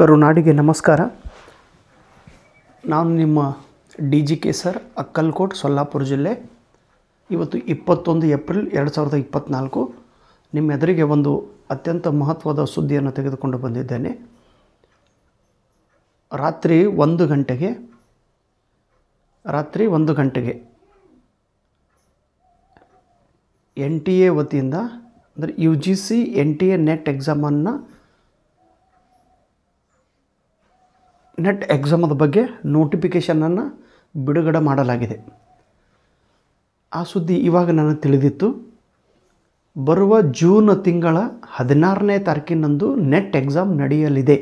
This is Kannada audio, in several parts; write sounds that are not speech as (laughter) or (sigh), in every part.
ಕರುನಾಡಿಗೆ ನಮಸ್ಕಾರ ನಾನು ನಿಮ್ಮ D G K sir Akkalkot Solapur ಜಿಲ್ಲೆ ಇವತ್ತು ಇಪ್ಪತ್ತೊಂದು ಏಪ್ರಿಲ್ ಎರಡು ಸಾವಿರದ ಇಪ್ಪತ್ತ್ನಾಲ್ಕು ನಿಮ್ಮ ಎದುರಿಗೆ ಒಂದು ಅತ್ಯಂತ ಮಹತ್ವದ ಸುದ್ದಿಯನ್ನು ತೆಗೆದುಕೊಂಡು ಬಂದಿದ್ದೇನೆ ರಾತ್ರಿ ಒಂದು ಗಂಟೆಗೆ ರಾತ್ರಿ ಒಂದು ಗಂಟೆಗೆ ಎನ್ ಟಿ ಎ ವತಿಯಿಂದ ಅಂದರೆ U G C N T A net ಎಕ್ಸಾಮನ್ನು ನೆಟ್ ಎಕ್ಸಾಮದ ಬಗ್ಗೆ ನೋಟಿಫಿಕೇಷನನ್ನು ಬಿಡುಗಡೆ ಮಾಡಲಾಗಿದೆ ಆ ಸುದ್ದಿ ಇವಾಗ ನನಗೆ ತಿಳಿದಿತ್ತು ಬರುವ ಜೂನ್ ತಿಂಗಳ ಹದಿನಾರನೇ ತಾರೀಕಿನಂದು ನೆಟ್ ಎಕ್ಸಾಮ್ ನಡೆಯಲಿದೆ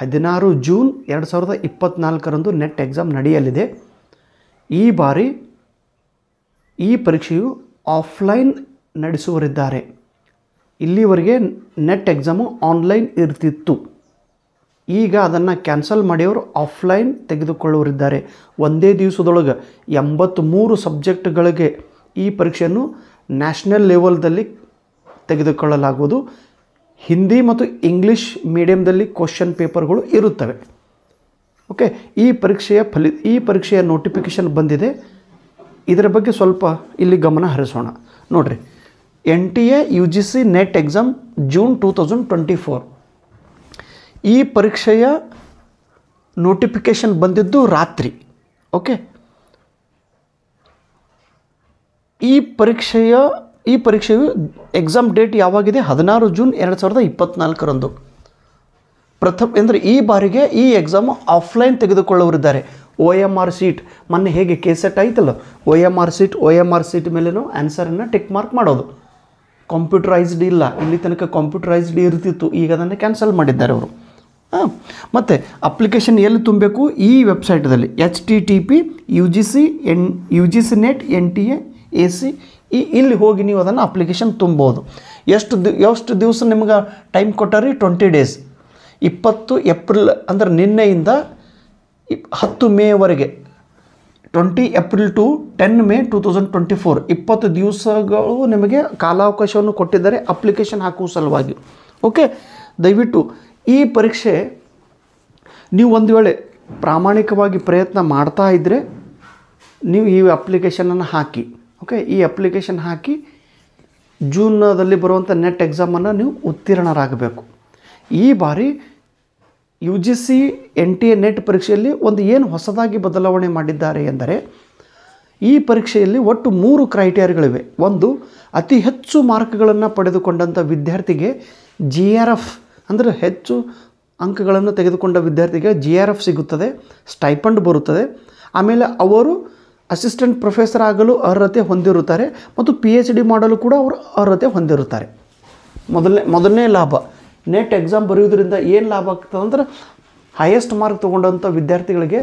ಹದಿನಾರು ಜೂನ್ ಎರಡು ಸಾವಿರದ ಇಪ್ಪತ್ತ್ನಾಲ್ಕರಂದು ನೆಟ್ ಎಕ್ಸಾಮ್ ನಡೆಯಲಿದೆ ಈ ಬಾರಿ ಈ ಪರೀಕ್ಷೆಯು ಆಫ್ಲೈನ್ ನಡೆಸುವರಿದ್ದಾರೆ ಇಲ್ಲಿವರೆಗೆ ನೆಟ್ ಎಕ್ಸಾಮು ಆನ್ಲೈನ್ ಇರ್ತಿತ್ತು ಈಗ ಅದನ್ನು ಕ್ಯಾನ್ಸಲ್ ಮಾಡಿಯವರು ಆಫ್ಲೈನ್ ತೆಗೆದುಕೊಳ್ಳೋರಿದ್ದಾರೆ ಒಂದೇ ದಿವಸದೊಳಗೆ ಎಂಬತ್ತ್ಮೂರು ಸಬ್ಜೆಕ್ಟ್ಗಳಿಗೆ ಈ ಪರೀಕ್ಷೆಯನ್ನು ನ್ಯಾಷನಲ್ ಲೆವೆಲ್ದಲ್ಲಿ ತೆಗೆದುಕೊಳ್ಳಲಾಗುವುದು ಹಿಂದಿ ಮತ್ತು ಇಂಗ್ಲೀಷ್ ಮೀಡಿಯಮ್ದಲ್ಲಿ ಕ್ವಶನ್ ಪೇಪರ್ಗಳು ಇರುತ್ತವೆ ಓಕೆ ಈ ಪರೀಕ್ಷೆಯ ಫಲಿ ಈ ಪರೀಕ್ಷೆಯ ನೋಟಿಫಿಕೇಷನ್ ಬಂದಿದೆ ಇದರ ಬಗ್ಗೆ ಸ್ವಲ್ಪ ಇಲ್ಲಿ ಗಮನ ಹರಿಸೋಣ ನೋಡಿರಿ N T A U G C net exam June two thousand twenty four ಈ ಪರೀಕ್ಷೆಯ ನೋಟಿಫಿಕೇಶನ್ ಬಂದಿದ್ದು ರಾತ್ರಿ ಓಕೆ ಈ ಪರೀಕ್ಷೆಯ ಈ ಪರೀಕ್ಷೆಯು ಎಕ್ಸಾಮ್ ಡೇಟ್ ಯಾವಾಗಿದೆ ಹದಿನಾರು ಜೂನ್ ಎರಡು ಸಾವಿರದ ಇಪ್ಪತ್ತ್ನಾಲ್ಕರಂದು ಪ್ರಥಮ ಅಂದರೆ ಈ ಬಾರಿಗೆ ಈ ಎಕ್ಸಾಮ್ ಆಫ್ಲೈನ್ ತೆಗೆದುಕೊಳ್ಳೋರಿದ್ದಾರೆ ಒ ಎಮ್ ಆರ್ ಸೀಟ್ ಮೊನ್ನೆ ಹೇಗೆ ಕೆಸೆಟ್ ಆಯಿತಲ್ಲ O M R sheet O M R sheet ಮೇಲೇನು ಆನ್ಸರನ್ನು ಟಿಕ್ ಮಾರ್ಕ್ ಮಾಡೋದು ಕಂಪ್ಯೂಟರೈಸ್ಡ್ ಇಲ್ಲ ಇಲ್ಲಿ ತನಕ ಕಂಪ್ಯೂಟರೈಸ್ಡ್ ಇರ್ತಿತ್ತು ಈಗ ಅದನ್ನು ಕ್ಯಾನ್ಸಲ್ ಮಾಡಿದ್ದಾರೆ ಅವರು ಹಾಂ ಮತ್ತು ಅಪ್ಲಿಕೇಶನ್ ಎಲ್ಲಿ ತುಂಬಬೇಕು ಈ ವೆಬ್ಸೈಟಲ್ಲಿ H T T P U G C N U G C net N T A A C ಈ ಇಲ್ಲಿ ಹೋಗಿ ನೀವು ಅದನ್ನು ಅಪ್ಲಿಕೇಶನ್ ತುಂಬೋದು ಎಷ್ಟು ದಿ ಎಷ್ಟು ದಿವಸ ನಿಮ್ಗೆ ಟೈಮ್ ಕೊಟ್ಟಾರಿ ಟ್ವೆಂಟಿ ಡೇಸ್ ಇಪ್ಪತ್ತು ಏಪ್ರಿಲ್ ಅಂದರೆ ನಿನ್ನೆಯಿಂದ ಇಪ್ ಹತ್ತು ಮೇವರೆಗೆ twenty April to ten May two thousand twenty four ಇಪ್ಪತ್ತು ದಿವಸಗಳು ನಿಮಗೆ ಕಾಲಾವಕಾಶವನ್ನು ಕೊಟ್ಟಿದ್ದಾರೆ ಅಪ್ಲಿಕೇಶನ್ ಹಾಕುವ ಸಲುವಾಗಿ ಓಕೆ ದಯವಿಟ್ಟು ಈ ಪರೀಕ್ಷೆ ನೀವು ಒಂದು ವೇಳೆ ಪ್ರಾಮಾಣಿಕವಾಗಿ ಪ್ರಯತ್ನ ಮಾಡ್ತಾ ಇದ್ದರೆ ನೀವು ಈ ಅಪ್ಲಿಕೇಶನನ್ನು ಹಾಕಿ ಓಕೆ ಈ ಅಪ್ಲಿಕೇಶನ್ ಹಾಕಿ ಜೂನ್ನಲ್ಲಿ ಬರುವಂಥ ನೆಟ್ ಎಕ್ಸಾಮನ್ನು ನೀವು ಉತ್ತೀರ್ಣರಾಗಬೇಕು ಈ ಬಾರಿ U G C N T A net ಪರೀಕ್ಷೆಯಲ್ಲಿ ಒಂದು ಏನು ಹೊಸದಾಗಿ ಬದಲಾವಣೆ ಮಾಡಿದ್ದಾರೆ ಎಂದರೆ ಈ ಪರೀಕ್ಷೆಯಲ್ಲಿ ಒಟ್ಟು ಮೂರು ಕ್ರೈಟೇರಿಯಗಳಿವೆ ಒಂದು ಅತಿ ಹೆಚ್ಚು ಮಾರ್ಕ್ಗಳನ್ನು ಪಡೆದುಕೊಂಡಂಥ ವಿದ್ಯಾರ್ಥಿಗೆ ಜಿ ಆರ್ ಎಫ್ ಅಂದರೆ ಹೆಚ್ಚು ಅಂಕಗಳನ್ನು ತೆಗೆದುಕೊಂಡ ವಿದ್ಯಾರ್ಥಿಗೆ ಜಿ ಆರ್ ಎಫ್ ಸಿಗುತ್ತದೆ ಸ್ಟೈಪಂಡ್ ಬರುತ್ತದೆ ಆಮೇಲೆ ಅವರು ಅಸಿಸ್ಟೆಂಟ್ ಪ್ರೊಫೆಸರ್ ಆಗಲು ಅರ್ಹತೆ ಹೊಂದಿರುತ್ತಾರೆ ಮತ್ತು ಪಿ ಎಚ್ ಡಿ ಮಾಡಲು ಕೂಡ ಅವರು ಅರ್ಹತೆ ಹೊಂದಿರುತ್ತಾರೆ ಮೊದಲನೇ ಮೊದಲನೇ ಲಾಭ ನೆಟ್ ಎಕ್ಸಾಮ್ ಬರೆಯುವುದರಿಂದ ಏನು ಲಾಭ ಆಗ್ತದೆ ಅಂದ್ರೆ ಹೈಯೆಸ್ಟ್ ಮಾರ್ಕ್ ತೊಗೊಂಡಂಥ ವಿದ್ಯಾರ್ಥಿಗಳಿಗೆ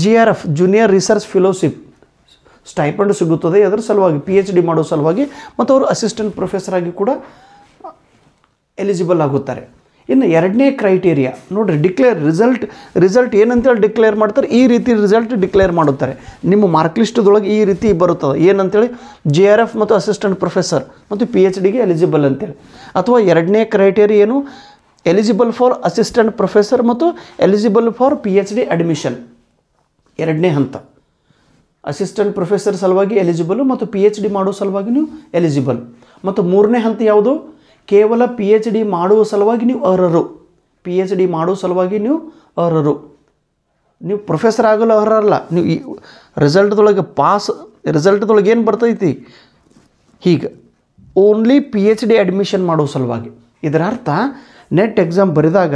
G R F junior research fellowship stipend ಸಿಗುತ್ತದೆ ಅದರ ಸಲುವಾಗಿ ಪಿ ಎಚ್ ಡಿ ಮಾಡೋ ಸಲುವಾಗಿ ಮತ್ತು ಅವರು ಅಸಿಸ್ಟೆಂಟ್ ಪ್ರೊಫೆಸರ್ ಆಗಿ ಕೂಡ ಎಲಿಜಿಬಲ್ ಆಗುತ್ತಾರೆ ಇನ್ನು ಎರಡನೇ ಕ್ರೈಟೀರಿಯಾ ನೋಡಿರಿ ಡಿಕ್ಲೇರ್ ರಿಸಲ್ಟ್ ರಿಸಲ್ಟ್ ಏನಂತೇಳಿ ಡಿಕ್ಲೇರ್ ಮಾಡ್ತಾರೆ ಈ ರೀತಿ ರಿಸಲ್ಟ್ ಡಿಕ್ಲೇರ್ ಮಾಡುತ್ತಾರೆ ನಿಮ್ಮ ಮಾರ್ಕ್ ಲಿಸ್ಟ್ದೊಳಗೆ ಈ ರೀತಿ ಬರುತ್ತದೆ ಏನಂತೇಳಿ ಜೆ ಆರ್ ಎಫ್ ಮತ್ತು ಅಸಿಸ್ಟೆಂಟ್ ಪ್ರೊಫೆಸರ್ ಮತ್ತು ಪಿ ಎಚ್ ಡಿಗೆ ಎಲಿಜಿಬಲ್ ಅಂತೇಳಿ ಅಥವಾ ಎರಡನೇ ಕ್ರೈಟೇರಿಯಾ ಏನು ಎಲಿಜಿಬಲ್ ಫಾರ್ ಅಸಿಸ್ಟೆಂಟ್ ಪ್ರೊಫೆಸರ್ ಮತ್ತು eligible for P H D admission ಎರಡನೇ ಹಂತ ಅಸಿಸ್ಟೆಂಟ್ ಪ್ರೊಫೆಸರ್ ಸಲುವಾಗಿ ಎಲಿಜಿಬಲ್ ಮತ್ತು ಪಿ ಎಚ್ ಡಿ ಮಾಡೋ ಸಲುವಾಗಿ ಎಲಿಜಿಬಲ್ ಮತ್ತು ಮೂರನೇ ಹಂತ ಯಾವುದು ಕೇವಲ ಪಿ ಎಚ್ ಡಿ ಮಾಡುವ ಸಲುವಾಗಿ ನೀವು ಅರ್ಹರು ಪಿ ಎಚ್ ಡಿ ಮಾಡುವ ಸಲುವಾಗಿ ನೀವು ಅರ್ಹರು ನೀವು ಪ್ರೊಫೆಸರ್ ಆಗಲು ಅರ್ಹರಲ್ಲ ನೀವು ಈ ರಿಸಲ್ಟ್ದೊಳಗೆ ಪಾಸ್ ರಿಸಲ್ಟ್ದೊಳಗೆ ಏನು ಬರ್ತೈತಿ ಹೀಗೆ only P H D admission ಮಾಡುವ ಸಲುವಾಗಿ ಇದರ ಅರ್ಥ ನೆಟ್ ಎಕ್ಸಾಮ್ ಬರೆದಾಗ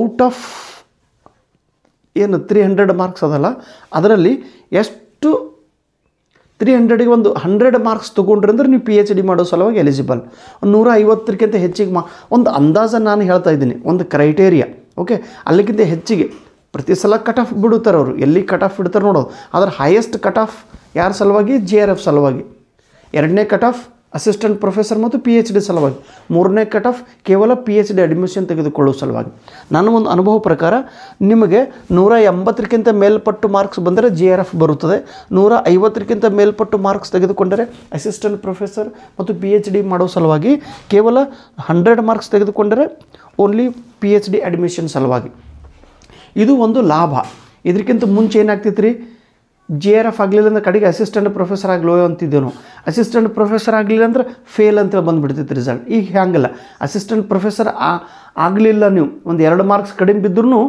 ಔಟ್ ಆಫ್ ಏನು ತ್ರೀ ಹಂಡ್ರೆಡ್ ಮಾರ್ಕ್ಸ್ ಅದಲ್ಲ ಅದರಲ್ಲಿ ಎಷ್ಟು ತ್ರೀ ಹಂಡ್ರೆಡ್ಗೆ ಒಂದು ಹಂಡ್ರೆಡ್ ಮಾರ್ಕ್ಸ್ ತೊಗೊಂಡ್ರೆ ಅಂದ್ರೆ ನೀವು ಪಿ ಎಚ್ ಡಿ ಮಾಡೋ ಸಲುವಾಗಿ ಎಲಿಜಿಬಲ್ ಒಂದು ನೂರ ಐವತ್ತಕ್ಕಿಂತ ಹೆಚ್ಚಿಗೆ ಮಾ ಒಂದು ಅಂದಾಜ ನಾನು ಹೇಳ್ತಾ ಇದ್ದೀನಿ ಒಂದು ಕ್ರೈಟೇರಿಯಾ ಓಕೆ ಅಲ್ಲಿಗಿಂತ ಹೆಚ್ಚಿಗೆ ಪ್ರತಿ ಸಲ ಕಟ್ ಆಫ್ ಬಿಡುತ್ತಾರೆ ಅವರು ಎಲ್ಲಿ ಕಟ್ ಆಫ್ ಬಿಡ್ತಾರೆ ನೋಡೋದು ಅದರ ಹೈಯೆಸ್ಟ್ ಕಟ್ ಆಫ್ ಯಾರ ಸಲುವಾಗಿ ಜಿ ಆರ್ ಎಫ್ ಸಲುವಾಗಿ ಎರಡನೇ ಕಟ್ ಆಫ್ ಅಸಿಸ್ಟೆಂಟ್ ಪ್ರೊಫೆಸರ್ ಮತ್ತು ಪಿ ಎಚ್ ಡಿ ಸಲುವಾಗಿ ಮೂರನೇ ಕಟ್ ಆಫ್ ಕೇವಲ ಪಿ ಎಚ್ ಡಿ ಅಡ್ಮಿಷನ್ ತೆಗೆದುಕೊಳ್ಳುವ ಸಲುವಾಗಿ ನನ್ನ ಒಂದು ಅನುಭವ ಪ್ರಕಾರ ನಿಮಗೆ ನೂರ ಎಂಬತ್ತಕ್ಕಿಂತ ಮೇಲ್ಪಟ್ಟು ಮಾರ್ಕ್ಸ್ ಬಂದರೆ ಜಿ ಆರ್ ಎಫ್ ಬರುತ್ತದೆ ನೂರ ಐವತ್ತಕ್ಕಿಂತ ಮೇಲ್ಪಟ್ಟು ಮಾರ್ಕ್ಸ್ ತೆಗೆದುಕೊಂಡರೆ ಅಸಿಸ್ಟೆಂಟ್ ಪ್ರೊಫೆಸರ್ ಮತ್ತು ಪಿ ಎಚ್ ಡಿ ಮಾಡೋ ಸಲುವಾಗಿ ಕೇವಲ ಹಂಡ್ರೆಡ್ ಮಾರ್ಕ್ಸ್ ತೆಗೆದುಕೊಂಡರೆ only P H D admission ಸಲುವಾಗಿ ಇದು ಒಂದು ಲಾಭ ಇದಕ್ಕಿಂತ ಮುಂಚೆ ಏನಾಗ್ತಿತ್ತು ರೀ ಜಿ ಆರ್ ಎಫ್ ಆಗಲಿಲ್ಲ ಅಂದರೆ ಕಡೆಗೆ ಅಸಿಸ್ಟೆಂಟ್ ಪ್ರೊಫೆಸರ್ ಆಗಲೋ ಅಂತಿದ್ದೇನು ಅಸಿಸ್ಟೆಂಟ್ ಪ್ರೊಫೆಸರ್ ಆಗಲಿಲ್ಲ ಅಂದ್ರೆ ಫೇಲ್ ಅಂತೇಳಿ ಬಂದುಬಿಡ್ತಿತ್ತು ರಿಸಲ್ಟ್ ಈಗ ಹ್ಯಾಂಗಲ್ಲ ಅಸಿಸ್ಟೆಂಟ್ ಪ್ರೊಫೆಸರ್ ಆಗಲಿಲ್ಲ ನೀವು ಒಂದು ಎರಡು ಮಾರ್ಕ್ಸ್ ಕಡಿಮೆ ಬಿದ್ದರೂ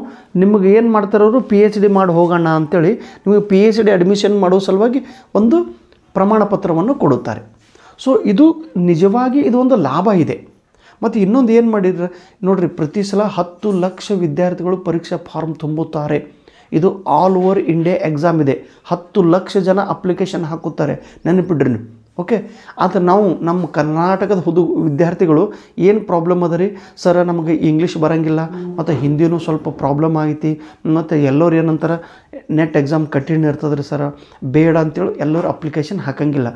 ನಿಮಗೆ ಏನು ಮಾಡ್ತಾರವರು ಪಿ ಎಚ್ ಡಿ ಮಾಡಿ ಹೋಗೋಣ ಅಂತೇಳಿ ನಿಮಗೆ ಪಿ ಎಚ್ ಡಿ ಅಡ್ಮಿಷನ್ ಮಾಡೋ ಸಲುವಾಗಿ ಒಂದು ಪ್ರಮಾಣ ಪತ್ರವನ್ನು ಕೊಡುತ್ತಾರೆ ಸೊ ಇದು ನಿಜವಾಗಿ ಇದು ಒಂದು ಲಾಭ ಇದೆ ಮತ್ತು ಇನ್ನೊಂದು ಏನು ಮಾಡಿದ್ರೆ ನೋಡಿರಿ ಪ್ರತಿ ಸಲ ಹತ್ತು ಲಕ್ಷ ವಿದ್ಯಾರ್ಥಿಗಳು ಪರೀಕ್ಷಾ ಫಾರ್ಮ್ ತುಂಬುತ್ತಾರೆ ಇದು ಆಲ್ ಓವರ್ ಇಂಡಿಯಾ ಎಕ್ಸಾಮ್ ಇದೆ ಹತ್ತು ಲಕ್ಷ ಜನ ಅಪ್ಲಿಕೇಶನ್ ಹಾಕುತ್ತಾರೆ ನೆನಪಿಡ್ರಿ ಓಕೆ ಆದರೆ ನಾವು ನಮ್ಮ ಕರ್ನಾಟಕದ ಹುದು ವಿದ್ಯಾರ್ಥಿಗಳು ಏನು ಪ್ರಾಬ್ಲಮ್ ಅದ ರೀ ಸರ ನಮಗೆ ಇಂಗ್ಲೀಷ್ ಬರೋಂಗಿಲ್ಲ ಮತ್ತು ಹಿಂದಿನೂ ಸ್ವಲ್ಪ ಪ್ರಾಬ್ಲಮ್ ಆಗೈತಿ ಮತ್ತು ಎಲ್ಲರೂ ಏನಂತಾರೆ ನೆಟ್ ಎಕ್ಸಾಮ್ ಕಠಿಣ ಇರ್ತದೆ ರೀ ಸರ ಬೇಡ ಅಂತೇಳಿ ಎಲ್ಲರೂ ಅಪ್ಲಿಕೇಶನ್ ಹಾಕಂಗಿಲ್ಲ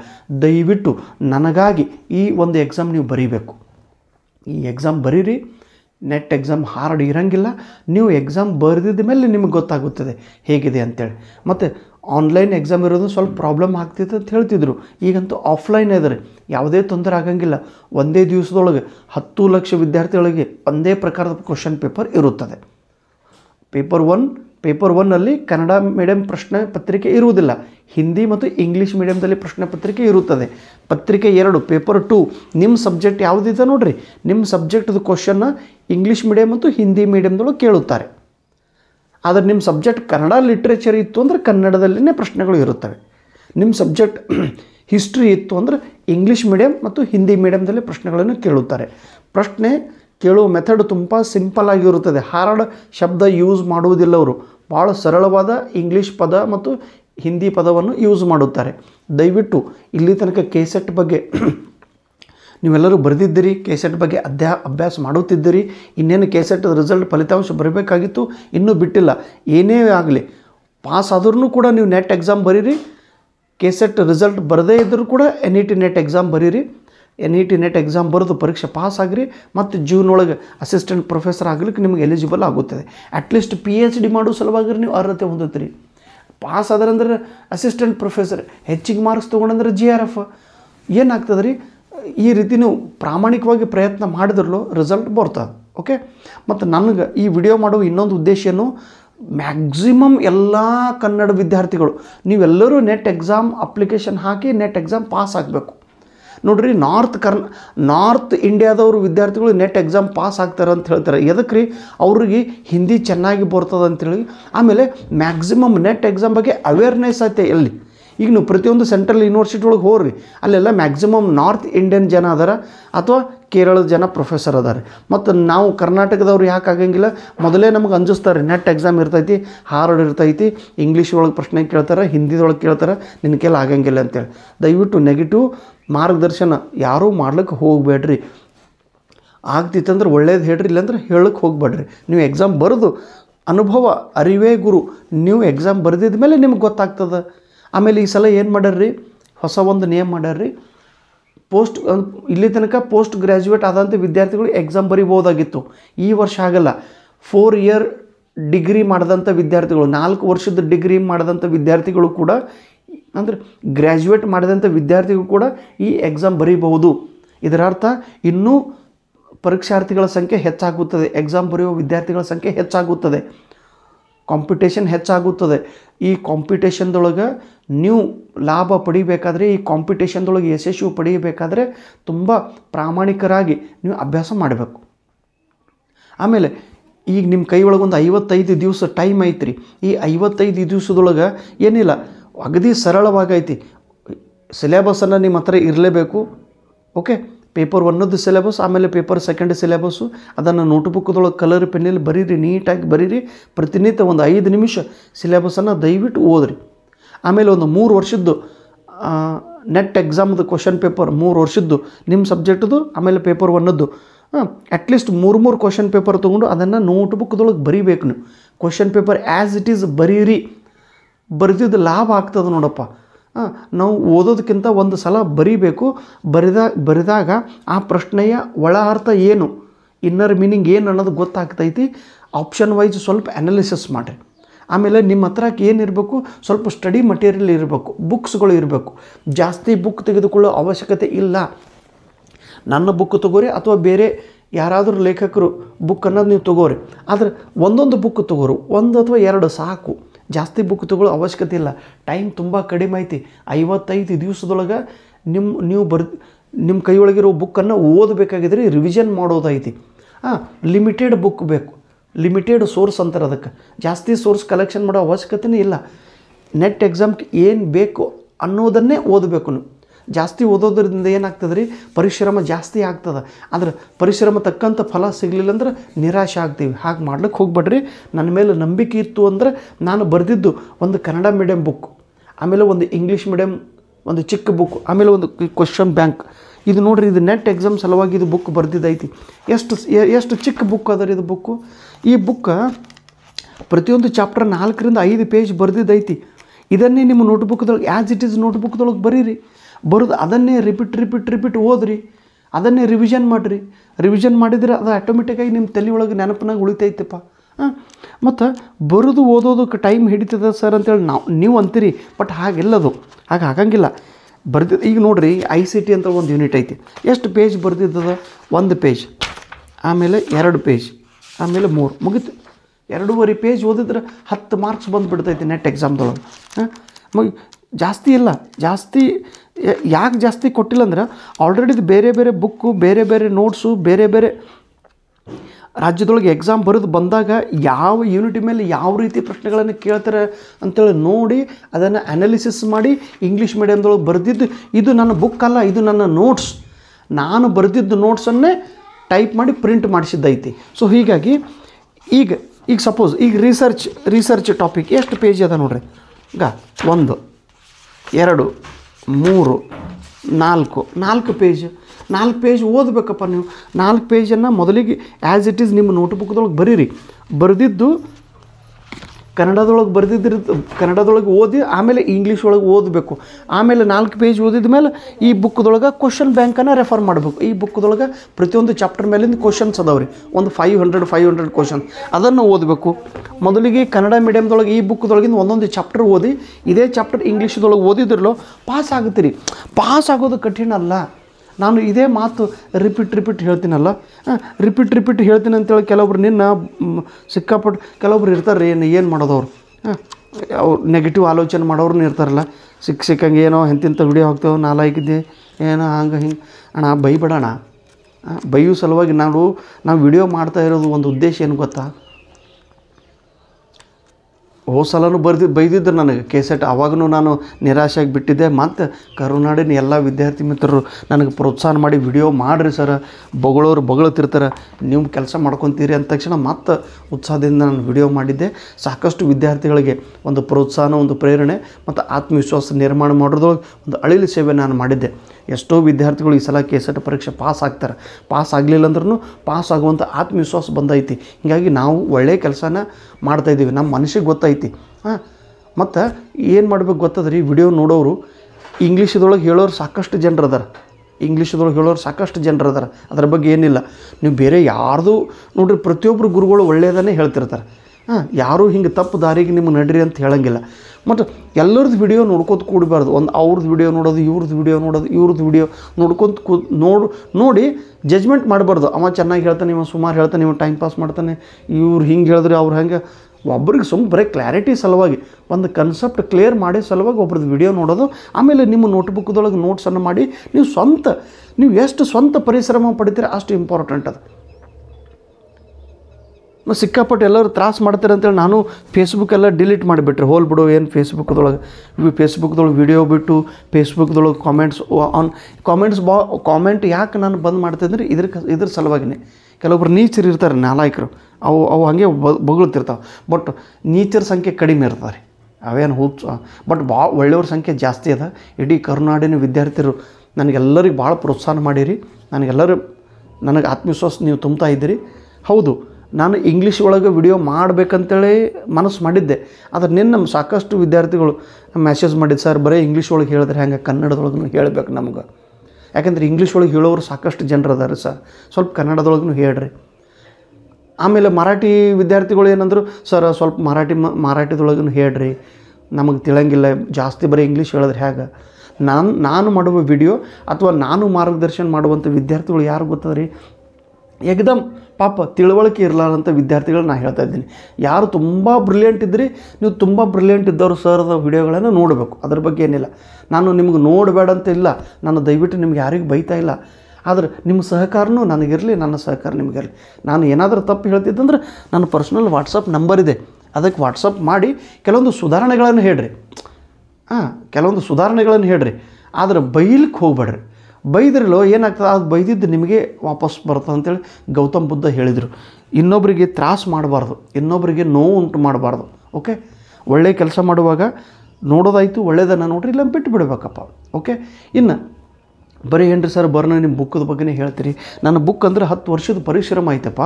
ದಯವಿಟ್ಟು ನನಗಾಗಿ ಈ ಒಂದು ಎಕ್ಸಾಮ್ ನೀವು ಬರೀಬೇಕು ಈ ಎಕ್ಸಾಮ್ ಬರೀರಿ ನೆಟ್ ಎಕ್ಸಾಮ್ ಹಾರ್ಡ್ ಇರಂಗಿಲ್ಲ ನೀವು ಎಕ್ಸಾಮ್ ಬರೆದಿದ್ದ ಮೇಲೆ ನಿಮಗೆ ಗೊತ್ತಾಗುತ್ತದೆ ಹೇಗಿದೆ ಅಂತೇಳಿ ಮತ್ತು ಆನ್ಲೈನ್ ಎಕ್ಸಾಮ್ ಇರೋದು ಸ್ವಲ್ಪ ಪ್ರಾಬ್ಲಮ್ ಆಗ್ತಿತ್ತು ಅಂತ ಹೇಳ್ತಿದ್ರು ಈಗಂತೂ ಆಫ್ಲೈನ್ ಇದ್ದಾರೆ ಯಾವುದೇ ತೊಂದರೆ ಆಗಂಗಿಲ್ಲ ಒಂದೇ ದಿವಸದೊಳಗೆ ಹತ್ತು ಲಕ್ಷ ವಿದ್ಯಾರ್ಥಿಗಳಿಗೆ ಒಂದೇ ಪ್ರಕಾರದ ಕ್ವಶನ್ ಪೇಪರ್ ಇರುತ್ತದೆ ಪೇಪರ್ ಒನ್ ಪೇಪರ್ ಒನ್ನಲ್ಲಿ ಕನ್ನಡ ಮೀಡಿಯಂ ಪ್ರಶ್ನೆ ಪತ್ರಿಕೆ ಇರುವುದಿಲ್ಲ ಹಿಂದಿ ಮತ್ತು ಇಂಗ್ಲೀಷ್ ಮೀಡಿಯಮ್ದಲ್ಲಿ ಪ್ರಶ್ನೆ ಪತ್ರಿಕೆ ಇರುತ್ತದೆ ಪತ್ರಿಕೆ ಎರಡು ಪೇಪರ್ ಟು ನಿಮ್ಮ ಸಬ್ಜೆಕ್ಟ್ ಯಾವುದಿದೆ ನೋಡಿರಿ ನಿಮ್ಮ ಸಬ್ಜೆಕ್ಟ್ದು ಕ್ವಶನ್ನ ಇಂಗ್ಲೀಷ್ ಮೀಡಿಯಂ ಮತ್ತು ಹಿಂದಿ ಮೀಡಿಯಮ್ದೊಳಗೆ ಕೇಳುತ್ತಾರೆ ಆದರೆ ನಿಮ್ಮ ಸಬ್ಜೆಕ್ಟ್ ಕನ್ನಡ ಲಿಟ್ರೇಚರ್ ಇತ್ತು ಅಂದರೆ ಕನ್ನಡದಲ್ಲಿನೇ ಪ್ರಶ್ನೆಗಳು ಇರುತ್ತವೆ ನಿಮ್ಮ ಸಬ್ಜೆಕ್ಟ್ (clears throat) ಹಿಸ್ಟ್ರಿ ಇತ್ತು ಅಂದರೆ ಇಂಗ್ಲೀಷ್ ಮೀಡಿಯಂ ಮತ್ತು ಹಿಂದಿ ಮೀಡಿಯಮ್ದಲ್ಲಿ ಪ್ರಶ್ನೆಗಳನ್ನು ಕೇಳುತ್ತಾರೆ ಪ್ರಶ್ನೆ ಕೇಳುವ ಮೆಥಡ್ ತುಂಬ ಸಿಂಪಲ್ ಆಗಿರುತ್ತದೆ ಹಾರ್ಡ್ ಶಬ್ದ ಯೂಸ್ ಮಾಡುವುದಿಲ್ಲ ಅವರು ಭಾಳ ಸರಳವಾದ ಇಂಗ್ಲೀಷ್ ಪದ ಮತ್ತು ಹಿಂದಿ ಪದವನ್ನು ಯೂಸ್ ಮಾಡುತ್ತಾರೆ ದಯವಿಟ್ಟು ಇಲ್ಲಿ ತನಕ ಸೆಟ್ ಬಗ್ಗೆ (clears throat) ನೀವೆಲ್ಲರೂ ಬರೆದಿದ್ದೀರಿ ಸೆಟ್ ಬಗ್ಗೆ ಅಧ್ಯಾ ಅಭ್ಯಾಸ ಮಾಡುತ್ತಿದ್ದೀರಿ ಇನ್ನೇನು ಸೆಟ್ ರಿಸಲ್ಟ್ ಫಲಿತಾಂಶ ಬರಬೇಕಾಗಿತ್ತು ಇನ್ನೂ ಬಿಟ್ಟಿಲ್ಲ ಏನೇ ಆಗಲಿ ಪಾಸ್ ಆದ್ರೂ ಕೂಡ ನೀವು ನೆಟ್ ಎಕ್ಸಾಮ್ ಬರೀರಿ ಸೆಟ್ ರಿಸಲ್ಟ್ ಬರದೇ ಇದ್ದರೂ ಕೂಡ N E T net exam ಬರೀರಿ N E T net exam ಬರೆದು ಪರೀಕ್ಷೆ ಪಾಸ್ ಆಗಿರಿ ಮತ್ತು ಜೂನ್ ಒಳಗೆ ಅಸಿಸ್ಟೆಂಟ್ ಪ್ರೊಫೆಸರ್ ಆಗಲಿಕ್ಕೆ ನಿಮಗೆ ಎಲಿಜಿಬಲ್ ಆಗುತ್ತದೆ ಅಟ್ಲೀಸ್ಟ್ ಪಿ ಎಚ್ ಡಿ ಮಾಡೋ ಸಲುವಾಗಿ ನೀವು ಅರ್ಹತೆ ಹೊಂದುತ್ತೀರಿ ಪಾಸ್ ಆದ್ರಂದ್ರೆ ಅಸಿಸ್ಟೆಂಟ್ ಪ್ರೊಫೆಸರ್ ಹೆಚ್ಚಿಗೆ ಮಾರ್ಕ್ಸ್ ತೊಗೊಂಡಂದ್ರೆ ಜಿ ಆರ್ ಎಫ್ ಏನಾಗ್ತದೆ ರೀ ಈ ರೀತಿ ನೀವು ಪ್ರಾಮಾಣಿಕವಾಗಿ ಪ್ರಯತ್ನ ಮಾಡಿದ್ರಲ್ಲೂ ರಿಸಲ್ಟ್ ಬರ್ತದೆ ಓಕೆ ಮತ್ತು ನನಗೆ ಈ ವಿಡಿಯೋ ಮಾಡುವ ಇನ್ನೊಂದು ಉದ್ದೇಶ ಏನು ಮ್ಯಾಕ್ಸಿಮಮ್ ಎಲ್ಲ ಕನ್ನಡ ವಿದ್ಯಾರ್ಥಿಗಳು ನೀವೆಲ್ಲರೂ ನೆಟ್ ಎಕ್ಸಾಮ್ ಅಪ್ಲಿಕೇಶನ್ ಹಾಕಿ ನೆಟ್ ಎಕ್ಸಾಮ್ ಪಾಸ್ ಆಗಬೇಕು ನೋಡ್ರಿ ನಾರ್ತ್ ಕರ್ನ್ ನಾರ್ತ್ ಇಂಡಿಯಾದವರು ವಿದ್ಯಾರ್ಥಿಗಳು ನೆಟ್ ಎಕ್ಸಾಮ್ ಪಾಸ್ ಆಗ್ತಾರೆ ಅಂತ ಹೇಳ್ತಾರೆ ಎದಕ್ಕೆ ರೀ ಅವ್ರಿಗೆ ಹಿಂದಿ ಚೆನ್ನಾಗಿ ಬರ್ತದೆ ಅಂತೇಳಿ ಆಮೇಲೆ ಮ್ಯಾಕ್ಸಿಮಮ್ ನೆಟ್ ಎಕ್ಸಾಮ್ ಬಗ್ಗೆ ಅವೇರ್ನೆಸ್ ಐತೆ ಎಲ್ಲಿ ಈಗ ನೀವು ಪ್ರತಿಯೊಂದು ಸೆಂಟ್ರಲ್ ಯೂನಿವರ್ಸಿಟಿ ಒಳಗೆ ಹೋಗ್ರಿ ಅಲ್ಲೆಲ್ಲ ಮ್ಯಾಕ್ಸಿಮಮ್ ನಾರ್ತ್ ಇಂಡಿಯನ್ ಜನ ಅದಾರ ಅಥವಾ ಕೇರಳದ ಜನ ಪ್ರೊಫೆಸರ್ ಅದಾರೆ ಮತ್ತು ನಾವು ಕರ್ನಾಟಕದವ್ರು ಯಾಕೆ ಆಗಂಗಿಲ್ಲ ಮೊದಲೇ ನಮಗೆ ಅಂಜಿಸ್ತಾರೆ ನೆಟ್ ಎಕ್ಸಾಮ್ ಇರ್ತೈತಿ ಹಾರ್ಡ್ ಇರ್ತೈತಿ ಇಂಗ್ಲೀಷ್ ಒಳಗೆ ಪ್ರಶ್ನೆ ಕೇಳ್ತಾರೆ ಹಿಂದಿದೊಳಗೆ ಕೇಳ್ತಾರೆ ನಿನ್ನ ಕೆಲ ಆಗಂಗಿಲ್ಲ ಅಂತೇಳಿ ದಯವಿಟ್ಟು ನೆಗೆಟಿವ್ ಮಾರ್ಗದರ್ಶನ ಯಾರೂ ಮಾಡ್ಲಿಕ್ಕೆ ಹೋಗಬೇಡ್ರಿ ಆಗ್ತಿತ್ತಂದ್ರೆ ಒಳ್ಳೇದು ಹೇಳ್ರಿ ಇಲ್ಲಾಂದ್ರೆ ಹೇಳಕ್ಕೆ ಹೋಗಬೇಡ್ರಿ ನೀವು ಎಕ್ಸಾಮ್ ಬರೆದು ಅನುಭವ ಅರಿವೇ ಗುರು ನೀವು ಎಕ್ಸಾಮ್ ಬರೆದಿದ್ದ ಮೇಲೆ ನಿಮ್ಗೆ ಗೊತ್ತಾಗ್ತದೆ ಆಮೇಲೆ ಈ ಸಲ ಏನು ಮಾಡ್ಯಾರ್ರಿ ಹೊಸ ಒಂದು ನೇಮ್ ಮಾಡ್ಯಾರ್ರಿ ಪೋಸ್ಟ್ ಇಲ್ಲಿ ತನಕ ಪೋಸ್ಟ್ ಗ್ರ್ಯಾಜುಯೇಟ್ ಆದಂಥ ವಿದ್ಯಾರ್ಥಿಗಳು ಎಕ್ಸಾಮ್ ಬರಿಬೋದಾಗಿತ್ತು ಈ ವರ್ಷ ಆಗಲ್ಲ ಫೋರ್ ಇಯರ್ ಡಿಗ್ರಿ ಮಾಡಿದಂಥ ವಿದ್ಯಾರ್ಥಿಗಳು ನಾಲ್ಕು ವರ್ಷದ ಡಿಗ್ರಿ ಮಾಡಿದಂಥ ವಿದ್ಯಾರ್ಥಿಗಳು ಕೂಡ ಅಂದರೆ ಗ್ರ್ಯಾಜುಯೇಟ್ ಮಾಡಿದಂಥ ವಿದ್ಯಾರ್ಥಿಗಳು ಕೂಡ ಈ ಎಕ್ಸಾಮ್ ಬರೀಬಹುದು ಇದರ ಅರ್ಥ ಇನ್ನೂ ಪರೀಕ್ಷಾರ್ಥಿಗಳ ಸಂಖ್ಯೆ ಹೆಚ್ಚಾಗುತ್ತದೆ ಎಕ್ಸಾಮ್ ಬರೆಯುವ ವಿದ್ಯಾರ್ಥಿಗಳ ಸಂಖ್ಯೆ ಹೆಚ್ಚಾಗುತ್ತದೆ ಕಾಂಪಿಟೇಷನ್ ಹೆಚ್ಚಾಗುತ್ತದೆ ಈ ಕಾಂಪಿಟೇಷನ್ದೊಳಗೆ ನೀವು ಲಾಭ ಪಡಿಬೇಕಾದ್ರೆ ಈ ಕಾಂಪಿಟೇಷನ್ದೊಳಗೆ ಯಶಸ್ಸು ಪಡೆಯಬೇಕಾದ್ರೆ ತುಂಬ ಪ್ರಾಮಾಣಿಕರಾಗಿ ನೀವು ಅಭ್ಯಾಸ ಮಾಡಬೇಕು ಆಮೇಲೆ ಈಗ ನಿಮ್ಮ ಕೈ ಒಳಗೊಂದು ಐವತ್ತೈದು ದಿವಸ ಟೈಮ್ ಐತ್ರಿ ಈ ಐವತ್ತೈದು ದಿವಸದೊಳಗೆ ಏನಿಲ್ಲ ಅಗದಿ ಸರಳವಾಗೈತಿ ಸಿಲೆಬಸನ್ನು ನಿಮ್ಮ ಹತ್ರ ಇರಲೇಬೇಕು ಓಕೆ ಪೇಪರ್ ಒನ್ನದ್ದು ಸಿಲೆಬಸ್ ಆಮೇಲೆ ಪೇಪರ್ ಸೆಕೆಂಡ್ ಸಿಲೆಬಸ್ಸು ಅದನ್ನು ನೋಟ್ಬುಕ್ದೊಳಗೆ ಕಲರ್ ಪೆನ್ನಲ್ಲಿ ಬರೀರಿ ನೀಟಾಗಿ ಬರೀರಿ ಪ್ರತಿನಿತ್ಯ ಒಂದು ಐದು ನಿಮಿಷ ಸಿಲೆಬಸನ್ನು ದಯವಿಟ್ಟು ಓದ್ರಿ ಆಮೇಲೆ ಒಂದು ಮೂರು ವರ್ಷದ್ದು ನೆಟ್ ಎಕ್ಸಾಮ್ದು ಕ್ವಶನ್ ಪೇಪರ್ ಮೂರು ವರ್ಷದ್ದು ನಿಮ್ಮ ಸಬ್ಜೆಕ್ಟ್ದು ಆಮೇಲೆ ಪೇಪರ್ ಒನ್ನದ್ದು ಹಾಂ ಅಟ್ಲೀಸ್ಟ್ ಮೂರು ಮೂರು ಕ್ವಶನ್ ಪೇಪರ್ ತೊಗೊಂಡು ಅದನ್ನು ನೋಟ್ಬುಕ್ದೊಳಗೆ ಬರೀಬೇಕು ನೀವು question paper as it is ಬರೀರಿ ಬರೆದಿದ್ದು ಲಾಭ ಆಗ್ತದೆ ನೋಡಪ್ಪ ನಾವು ಓದೋದಕ್ಕಿಂತ ಒಂದು ಸಲ ಬರಿಬೇಕು ಬರೆದ ಬರೆದಾಗ ಆ ಪ್ರಶ್ನೆಯ ಒಳ ಅರ್ಥ ಏನು ಇನ್ನರ್ ಮೀನಿಂಗ್ ಏನು ಅನ್ನೋದು ಗೊತ್ತಾಗ್ತೈತಿ ಆಪ್ಷನ್ ವೈಸ್ ಸ್ವಲ್ಪ ಅನಾಲಿಸಿಸ್ ಮಾಡಿರಿ ಆಮೇಲೆ ನಿಮ್ಮ ಹತ್ರ ಏನಿರಬೇಕು ಸ್ವಲ್ಪ ಸ್ಟಡಿ ಮಟೀರಿಯಲ್ ಇರಬೇಕು ಬುಕ್ಸ್ಗಳು ಇರಬೇಕು ಜಾಸ್ತಿ ಬುಕ್ ತೆಗೆದುಕೊಳ್ಳೋ ಅವಶ್ಯಕತೆ ಇಲ್ಲ ನನ್ನ ಬುಕ್ ತಗೋರಿ ಅಥವಾ ಬೇರೆ ಯಾರಾದರೂ ಲೇಖಕರು ಬುಕ್ ಅನ್ನೋದು ನೀವು ತಗೋರಿ ಆದರೆ ಒಂದೊಂದು ಬುಕ್ ತಗೋರು ಒಂದು ಅಥವಾ ಎರಡು ಸಾಕು ಜಾಸ್ತಿ ಬುಕ್ ತಗೊಳ್ಳೋ ಅವಶ್ಯಕತೆ ಇಲ್ಲ ಟೈಮ್ ತುಂಬ ಕಡಿಮೆ ಐತಿ ಐವತ್ತೈದು ದಿವಸದೊಳಗೆ ನಿಮ್ಮ ನೀವು ಬರ್ ನಿಮ್ಮ ಕೈಯೊಳಗಿರೋ ಬುಕ್ಕನ್ನು ಓದಬೇಕಾಗಿದ್ರೆ ರಿವಿಷನ್ ಮಾಡೋದೈತಿ ಹಾಂ ಲಿಮಿಟೆಡ್ ಬುಕ್ ಬೇಕು ಲಿಮಿಟೆಡ್ ಸೋರ್ಸ್ ಅಂತಾರೆ ಅದಕ್ಕೆ ಜಾಸ್ತಿ ಸೋರ್ಸ್ ಕಲೆಕ್ಷನ್ ಮಾಡೋ ಅವಶ್ಯಕತೆನೇ ಇಲ್ಲ ನೆಟ್ ಎಕ್ಸಾಮ್ಗೆ ಏನು ಬೇಕು ಅನ್ನೋದನ್ನೇ ಓದಬೇಕು ನೀವು ಜಾಸ್ತಿ ಓದೋದ್ರಿಂದ ಏನಾಗ್ತದೆ ರೀ ಪರಿಶ್ರಮ ಜಾಸ್ತಿ ಆಗ್ತದೆ ಆದ್ರೆ ಪರಿಶ್ರಮ ತಕ್ಕಂಥ ಫಲ ಸಿಗಲಿಲ್ಲ ಅಂದ್ರೆ ನಿರಾಶೆ ಆಗ್ತೀವಿ ಹಾಗೆ ಮಾಡ್ಲಿಕ್ಕೆ ಹೋಗ್ಬೇಡ್ರಿ ನನ್ನ ಮೇಲೆ ನಂಬಿಕೆ ಇತ್ತು ಅಂದ್ರೆ ನಾನು ಬರೆದಿದ್ದು ಒಂದು ಕನ್ನಡ ಮೀಡಿಯಮ್ ಬುಕ್ ಆಮೇಲೆ ಒಂದು ಇಂಗ್ಲೀಷ್ ಮೀಡಿಯಮ್ ಒಂದು ಚಿಕ್ಕ ಬುಕ್ ಆಮೇಲೆ ಒಂದು ಕ್ವಶನ್ ಬ್ಯಾಂಕ್ ಇದು ನೋಡ್ರಿ ಇದು ನೆಟ್ ಎಕ್ಸಾಮ್ ಸಲುವಾಗಿ ಇದು ಬುಕ್ ಬರೆದಿದ್ದೈತಿ ಎಷ್ಟು ಎಷ್ಟು ಚಿಕ್ಕ ಬುಕ್ ಅದ ರೀ ಇದು ಬುಕ್ಕು ಈ ಬುಕ್ಕ ಪ್ರತಿಯೊಂದು ಚಾಪ್ಟರ್ ನಾಲ್ಕರಿಂದ ಐದು ಪೇಜ್ ಬರೆದಿದ್ದೈತಿ ಇದನ್ನೇ ನಿಮ್ಮ ನೋಟ್ಬುಕ್ದೊಳಗೆ ಆ್ಯಸ್ ಇಟ್ ಈಸ್ ನೋಟ್ಬುಕ್ದೊಳಗೆ ಬರೀರಿ ಬರೋದು ಅದನ್ನೇ ರಿಪೀಟ್ ರಿಪೀಟ್ ರಿಪೀಟ್ ಓದ್ರಿ ಅದನ್ನೇ ರಿವಿಷನ್ ಮಾಡಿರಿ ರಿವಿಷನ್ ಮಾಡಿದರೆ ಅದು ಆಟೋಮೆಟಿಕ್ಕಾಗಿ ನಿಮ್ಮ ತಲೆ ಒಳಗೆ ನೆನಪಿನಾಗ ಉಳಿತೈತಪ್ಪ ಹಾಂ ಮತ್ತು ಬರೋದು ಓದೋದಕ್ಕೆ ಟೈಮ್ ಹಿಡಿತದ ಸರ್ ಅಂತೇಳಿ ನಾವು ನೀವು ಅಂತೀರಿ ಬಟ್ ಹಾಗೆಲ್ಲದು ಹಾಗೆ ಆಗಂಗಿಲ್ಲ ಬರ್ದಿದ್ದು ಈಗ ನೋಡಿರಿ ಐ ಸಿ ಟಿ ಅಂತ ಒಂದು ಯೂನಿಟ್ ಐತಿ ಎಷ್ಟು ಪೇಜ್ ಬರೆದಿದ್ದದ ಒಂದು ಪೇಜ್ ಆಮೇಲೆ ಎರಡು ಪೇಜ್ ಆಮೇಲೆ ಮೂರು ಮುಗಿತು ಎರಡೂವರೆ ಪೇಜ್ ಓದಿದ್ರೆ ಹತ್ತು ಮಾರ್ಕ್ಸ್ ಬಂದುಬಿಡ್ತೈತಿ ನೆಟ್ ಎಕ್ಸಾಮ್ದೊಳಗೆ ಹಾಂ ಜಾಸ್ತಿ ಇಲ್ಲ ಜಾಸ್ತಿ ಯಾಕೆ ಜಾಸ್ತಿ ಕೊಟ್ಟಿಲ್ಲ ಅಂದ್ರೆ ಆಲ್ರೆಡಿದು ಬೇರೆ ಬೇರೆ ಬುಕ್ಕು ಬೇರೆ ಬೇರೆ ನೋಟ್ಸು ಬೇರೆ ಬೇರೆ ರಾಜ್ಯದೊಳಗೆ ಎಕ್ಸಾಮ್ ಬರೆದು ಬಂದಾಗ ಯಾವ ಯೂನಿಟಿ ಮೇಲೆ ಯಾವ ರೀತಿ ಪ್ರಶ್ನೆಗಳನ್ನು ಕೇಳ್ತಾರೆ ಅಂತೇಳಿ ನೋಡಿ ಅದನ್ನು ಅನಾಲಿಸಿಸ್ ಮಾಡಿ ಇಂಗ್ಲೀಷ್ ಮೀಡಿಯಮ್ದೊಳಗೆ ಬರೆದಿದ್ದು ಇದು ನನ್ನ ಬುಕ್ ಅಲ್ಲ ಇದು ನನ್ನ ನೋಟ್ಸ್ ನಾನು ಬರೆದಿದ್ದು ನೋಟ್ಸನ್ನೇ ಟೈಪ್ ಮಾಡಿ ಪ್ರಿಂಟ್ ಮಾಡಿಸಿದ್ದೈತಿ ಸೊ ಹೀಗಾಗಿ ಈಗ ಈಗ ಸಪೋಸ್ ಈಗ ರಿಸರ್ಚ್ ರಿಸರ್ಚ್ ಟಾಪಿಕ್ ಎಷ್ಟು ಪೇಜ್ ಅದ ನೋಡ್ರಿ ಈಗ ಒಂದು ಎರಡು ಮೂರು ನಾಲ್ಕು ನಾಲ್ಕು ಪೇಜ್ ನಾಲ್ಕು ಪೇಜ್ ಓದಬೇಕಪ್ಪ ನೀವು ನಾಲ್ಕು ಪೇಜನ್ನು ಮೊದಲಿಗೆ ಆ್ಯಸ್ ಇಟ್ ಈಸ್ ನಿಮ್ಮ ನೋಟ್ಬುಕ್ದೊಳಗೆ ಬರೀರಿ ಬರೆದಿದ್ದು ಕನ್ನಡದೊಳಗೆ ಬರೆದಿದ್ದಿರ್ ಕನ್ನಡದೊಳಗೆ ಓದಿ ಆಮೇಲೆ ಇಂಗ್ಲೀಷ್ ಒಳಗೆ ಓದಬೇಕು ಆಮೇಲೆ ನಾಲ್ಕು ಪೇಜ್ ಓದಿದ ಮೇಲೆ ಈ ಬುಕ್ದೊಳಗೆ ಕ್ವಶನ್ ಬ್ಯಾಂಕನ್ನು ರೆಫರ್ ಮಾಡಬೇಕು ಈ ಬುಕ್ದೊಳಗೆ ಪ್ರತಿಯೊಂದು ಚಾಪ್ಟರ್ ಮೇಲಿಂದ ಕ್ವಶನ್ಸ್ ಅದಾವೆ ರೀ ಒಂದು five hundred five hundred question ಅದನ್ನು ಓದಬೇಕು ಮೊದಲಿಗೆ ಕನ್ನಡ ಮೀಡಿಯಮ್ದೊಳಗೆ ಈ ಬುಕ್ದೊಳಗಿಂದ ಒಂದೊಂದು ಚಾಪ್ಟರ್ ಓದಿ ಇದೇ ಚಾಪ್ಟರ್ ಇಂಗ್ಲೀಷ್ದೊಳಗೆ ಓದಿದ್ರಲ್ಲೋ ಪಾಸ್ ಆಗುತ್ತೆ ರೀ ಪಾಸ್ ಆಗೋದು ಕಠಿಣ ಅಲ್ಲ ನಾನು ಇದೇ ಮಾತು ರಿಪೀಟ್ ರಿಪೀಟ್ ಹೇಳ್ತೀನಲ್ಲ ರಿಪೀಟ್ ರಿಪೀಟ್ ಹೇಳ್ತೀನಿ ಅಂತೇಳಿ ಕೆಲವೊಬ್ರು ನಿನ್ನ ಸಿಕ್ಕಾಪಟ್ಟು ಕೆಲವೊಬ್ರು ಇರ್ತಾರೆ ಏನು ಏನು ಮಾಡೋದವ್ರು ಹಾಂ ಅವ್ರು ನೆಗೆಟಿವ್ ಆಲೋಚನೆ ಮಾಡೋರು ಇರ್ತಾರಲ್ಲ ಸಿಕ್ಕ ಸಿಕ್ಕಂಗೆ ಏನೋ ಎಂತಿಂಥ ವಿಡಿಯೋ ಹಾಕ್ತೇವೆ ನಾ ಲೈಕಿದ್ದೆ ಏನೋ ಹಂಗೆ ಹಿಂಗೆ ಅಣ್ಣ ಬೈಬೇಡೋಣ ಬೈಯೋ ಸಲುವಾಗಿ ನಾನು ನಾವು ವಿಡಿಯೋ ಮಾಡ್ತಾ ಇರೋದು ಒಂದು ಉದ್ದೇಶ ಏನು ಗೊತ್ತಾ ಹೋದ ಸಲನೂ ಬರ್ದು ಬೈದಿದ್ರು ನನಗೆ ಕೆಸೆಟ್ ಆವಾಗೂ ನಾನು ನಿರಾಶೆಯಾಗಿ ಬಿಟ್ಟಿದ್ದೆ ಮತ್ತು ಕರುನಾಡಿನ ಎಲ್ಲ ವಿದ್ಯಾರ್ಥಿ ಮಿತ್ರರು ನನಗೆ ಪ್ರೋತ್ಸಾಹ ಮಾಡಿ ವಿಡಿಯೋ ಮಾಡಿರಿ ಸರ ಬಗಳೋರು ಬಗಳತಿರ್ತಾರೆ ನೀವು ಕೆಲಸ ಮಾಡ್ಕೊತೀರಿ ಅಂದ ತಕ್ಷಣ ಮತ್ತೆ ಉತ್ಸಾಹದಿಂದ ನಾನು ವಿಡಿಯೋ ಮಾಡಿದ್ದೆ ಸಾಕಷ್ಟು ವಿದ್ಯಾರ್ಥಿಗಳಿಗೆ ಒಂದು ಪ್ರೋತ್ಸಾಹ ಒಂದು ಪ್ರೇರಣೆ ಮತ್ತು ಆತ್ಮವಿಶ್ವಾಸ ನಿರ್ಮಾಣ ಮಾಡೋದ್ರೊಳಗೆ ಒಂದು ಅಳಿಲು ಸೇವೆ ನಾನು ಮಾಡಿದ್ದೆ ಎಷ್ಟೋ ವಿದ್ಯಾರ್ಥಿಗಳು ಈ ಸಲ ಕೆ ಎಸ್ ಎಟ್ ಪರೀಕ್ಷೆ ಪಾಸ್ ಆಗ್ತಾರೆ ಪಾಸ್ ಆಗಲಿಲ್ಲ ಅಂದ್ರೂ ಪಾಸ್ ಆಗುವಂಥ ಆತ್ಮವಿಶ್ವಾಸ ಬಂದೈತಿ ಹೀಗಾಗಿ ನಾವು ಒಳ್ಳೆಯ ಕೆಲಸನ ಮಾಡ್ತಾಯಿದ್ದೀವಿ ನಮ್ಮ ಮನಸ್ಸಿಗೆ ಗೊತ್ತೈತಿ ಹಾಂ ಮತ್ತು ಏನು ಮಾಡ್ಬೇಕು ಗೊತ್ತದ್ರಿ ವಿಡಿಯೋ ನೋಡೋರು ಇಂಗ್ಲೀಷ್ದೊಳಗೆ ಹೇಳೋರು ಸಾಕಷ್ಟು ಜನರು ಅದಾರ ಇಂಗ್ಲೀಷ್ದೊಳಗೆ ಹೇಳೋರು ಸಾಕಷ್ಟು ಜನರು ಅದಾರ ಅದ್ರ ಬಗ್ಗೆ ಏನಿಲ್ಲ ನೀವು ಬೇರೆ ಯಾರ್ದು ನೋಡ್ರಿ ಪ್ರತಿಯೊಬ್ಬರು ಗುರುಗಳು ಒಳ್ಳೆಯದನ್ನೇ ಹೇಳ್ತಿರ್ತಾರೆ ಹಾಂ ಯಾರೂ ಹಿಂಗೆ ತಪ್ಪು ದಾರಿಗೆ ನಿಮ್ಗೆ ನಡ್ರಿ ಅಂತ ಹೇಳಂಗಿಲ್ಲ ಮತ್ತು ಎಲ್ಲರದ್ದು ವಿಡಿಯೋ ನೋಡ್ಕೊತ ಕೂಡಬಾರ್ದು ಒಂದು ಅವ್ರದ್ದು ವಿಡಿಯೋ ನೋಡೋದು ಇವ್ರದ್ದು ವಿಡಿಯೋ ನೋಡೋದು ಇವ್ರದ್ದು ವಿಡಿಯೋ ನೋಡ್ಕೊತ ಕೂ ನೋಡು ನೋಡಿ ಜಜ್ಮೆಂಟ್ ಮಾಡಬಾರ್ದು ಅವ ಚೆನ್ನಾಗಿ ಹೇಳ್ತಾನೆ ಇವ ಸುಮಾರು ಹೇಳ್ತಾನೆ ಇವ ಟೈಮ್ ಪಾಸ್ ಮಾಡ್ತಾನೆ ಇವ್ರು ಹಿಂಗೆ ಹೇಳಿದ್ರೆ ಅವ್ರು ಹಂಗೆ ಒಬ್ರಿಗೆ ಸುಮ್ಮ ಬರೀ ಕ್ಲಾರಿಟಿ ಸಲುವಾಗಿ ಒಂದು ಕನ್ಸೆಪ್ಟ್ ಕ್ಲಿಯರ್ ಮಾಡಿ ಸಲುವಾಗಿ ಒಬ್ರದ್ದು ವಿಡಿಯೋ ನೋಡೋದು ಆಮೇಲೆ ನಿಮ್ಮ ನೋಟ್ಬುಕ್ದೊಳಗೆ ನೋಟ್ಸನ್ನು ಮಾಡಿ ನೀವು ಸ್ವಂತ ನೀವು ಎಷ್ಟು ಸ್ವಂತ ಪರಿಶ್ರಮ ಪಡಿತೀರ ಅಷ್ಟು ಇಂಪಾರ್ಟೆಂಟ್ ಅದು ಸಿಕ್ಕಾಪಟ್ಟು ಎಲ್ಲರೂ ತ್ರಾಸು ಮಾಡ್ತಾರೆ ಅಂತೇಳಿ ನಾನು ಫೇಸ್ಬುಕ್ಕೆಲ್ಲ ಡಿಲೀಟ್ ಮಾಡಿಬಿಟ್ರೆ ಹೋಲ್ ಬಿಡು ಏನು ಫೇಸ್ಬುಕ್ದೊಳಗೆ ಫೇಸ್ಬುಕ್ದೊಳಗೆ ವಿಡಿಯೋ ಬಿಟ್ಟು ಫೇಸ್ಬುಕ್ದೊಳಗೆ ಕಾಮೆಂಟ್ಸ್ ಆನ್ ಕಾಮೆಂಟ್ಸ್ ಬಾ ಕಾಮೆಂಟ್ ಯಾಕೆ ನಾನು ಬಂದ್ ಮಾಡ್ತಿದ್ರೆ ಇದ್ರ ಇದ್ರ ಸಲುವಾಗಿನೇ ಕೆಲವೊಬ್ರು ನೀಚರು ಇರ್ತಾರೆ ನಾಲಾಯಕರು ಅವು ಅವು ಹಾಗೆ ಬಗಳ್ತಿರ್ತಾವೆ ಬಟ್ ನೀಚರ ಸಂಖ್ಯೆ ಕಡಿಮೆ ಇರ್ತಾರೆ ಅವೇನು ಹೋಗ್ಸ ಬಟ್ ಬಾ ಒಳ್ಳೆಯವ್ರ ಸಂಖ್ಯೆ ಜಾಸ್ತಿ ಅದ ಇಡೀ ಕರುನಾಡಿನ ವಿದ್ಯಾರ್ಥಿರು ನನಗೆಲ್ಲರಿಗೆ ಭಾಳ ಪ್ರೋತ್ಸಾಹ ಮಾಡಿರಿ ನನಗೆಲ್ಲರೂ ನನಗೆ ಆತ್ಮವಿಶ್ವಾಸ ನೀವು ತುಂಬ್ತಾ ಇದ್ದೀರಿ ಹೌದು ನಾನು ಇಂಗ್ಲೀಷ್ ಒಳಗೆ ವಿಡಿಯೋ ಮಾಡಬೇಕಂತೇಳಿ ಮನಸ್ಸು ಮಾಡಿದ್ದೆ ಆದರೆ ನಿನ್ನ ಸಾಕಷ್ಟು ವಿದ್ಯಾರ್ಥಿಗಳು ಮೆಸೇಜ್ ಮಾಡಿದ್ದು ಸರ್ ಬರೀ ಇಂಗ್ಲೀಷ್ ಒಳಗೆ ಹೇಳಿದ್ರೆ ಹ್ಯಾಂಗೆ ಕನ್ನಡದೊಳಗೂ ಹೇಳಬೇಕು ನಮ್ಗೆ ಯಾಕಂದ್ರೆ ಇಂಗ್ಲೀಷ್ ಒಳಗೆ ಹೇಳೋರು ಸಾಕಷ್ಟು ಜನರು ಅದಾರೆ ಸರ್ ಸ್ವಲ್ಪ ಕನ್ನಡದೊಳಗೂ ಹೇಳ್ರಿ ಆಮೇಲೆ ಮರಾಠಿ ವಿದ್ಯಾರ್ಥಿಗಳು ಏನಂದರು ಸರ್ ಸ್ವಲ್ಪ ಮರಾಠಿ ಮರಾಠಿದೊಳಗೂ ಹೇಳ್ರಿ ನಮಗೆ ತಿಳಂಗಿಲ್ಲ ಜಾಸ್ತಿ ಬರೀ ಇಂಗ್ಲೀಷ್ ಹೇಳಿದ್ರೆ ಹೇಗೆ ನಾನು ನಾನು ಮಾಡುವ ವಿಡಿಯೋ ಅಥವಾ ನಾನು ಮಾರ್ಗದರ್ಶನ ಮಾಡುವಂಥ ವಿದ್ಯಾರ್ಥಿಗಳು ಯಾರು ಗೊತ್ತದ ರೀ ಎಕ್ದಮ್ ಪಾಪ ತಿಳುವಳಿಕೆ ಇರಲಾರಂಥ ವಿದ್ಯಾರ್ಥಿಗಳನ್ನ ನಾನು ಹೇಳ್ತಾ ಇದ್ದೀನಿ ಯಾರು ತುಂಬ ಬ್ರಿಲಿಯಂಟ್ ಇದ್ದರೆ ನೀವು ತುಂಬ ಬ್ರಿಲಿಯಂಟ್ ಇದ್ದವರು ಸರ್ದ ವಿಡಿಯೋಗಳನ್ನು ನೋಡಬೇಕು ಅದ್ರ ಬಗ್ಗೆ ಏನಿಲ್ಲ ನಾನು ನಿಮ್ಗೆ ನೋಡಬೇಡ ಅಂತ ಇಲ್ಲ ನಾನು ದಯವಿಟ್ಟು ನಿಮ್ಗೆ ಯಾರಿಗೂ ಬೈತಾ ಇಲ್ಲ ಆದರೆ ನಿಮ್ಮ ಸಹಕಾರನೂ ನನಗಿರಲಿ ನನ್ನ ಸಹಕಾರ ನಿಮಗಿರಲಿ ನಾನು ಏನಾದರೂ ತಪ್ಪು ಹೇಳ್ತಿದ್ದಂದ್ರೆ ನನ್ನ ಪರ್ಸ್ನಲ್ ವಾಟ್ಸಪ್ ನಂಬರ್ ಇದೆ ಅದಕ್ಕೆ ವಾಟ್ಸಪ್ ಮಾಡಿ ಕೆಲವೊಂದು ಸುಧಾರಣೆಗಳನ್ನು ಹೇಳ್ರಿ ಹಾಂ ಕೆಲವೊಂದು ಸುಧಾರಣೆಗಳನ್ನು ಹೇಳ್ರಿ ಆದರೆ ಬೈಲಿಕ್ಕೆ ಹೋಗ್ಬೇಡ್ರಿ ಬೈದ್ರಲ್ಲೋ ಏನಾಗ್ತದೆ ಅದು ಬೈದಿದ್ದು ನಿಮಗೆ ವಾಪಸ್ ಬರ್ತದೆ ಅಂತೇಳಿ ಗೌತಮ್ ಬುದ್ಧ ಹೇಳಿದರು ಇನ್ನೊಬ್ಬರಿಗೆ ತ್ರಾಸ ಮಾಡಬಾರ್ದು ಇನ್ನೊಬ್ಬರಿಗೆ ನೋವು ಉಂಟು ಮಾಡಬಾರ್ದು ಓಕೆ ಒಳ್ಳೆಯ ಕೆಲಸ ಮಾಡುವಾಗ ನೋಡೋದಾಯಿತು ಒಳ್ಳೆಯದನ್ನು ನೋಡ್ರಿ ಇಲ್ಲ ಬಿಟ್ಟು ಬಿಡಬೇಕಪ್ಪ ಓಕೆ ಇನ್ನು ಬರೀ ರೀ ಸರ್ ಬರ್ನ ನಿಮ್ಮ ಬುಕ್ಕದ ಬಗ್ಗೆನೇ ಹೇಳ್ತೀರಿ ನನ್ನ ಬುಕ್ ಅಂದ್ರೆ ಹತ್ತು ವರ್ಷದ ಪರಿಶ್ರಮ ಐತಪ್ಪ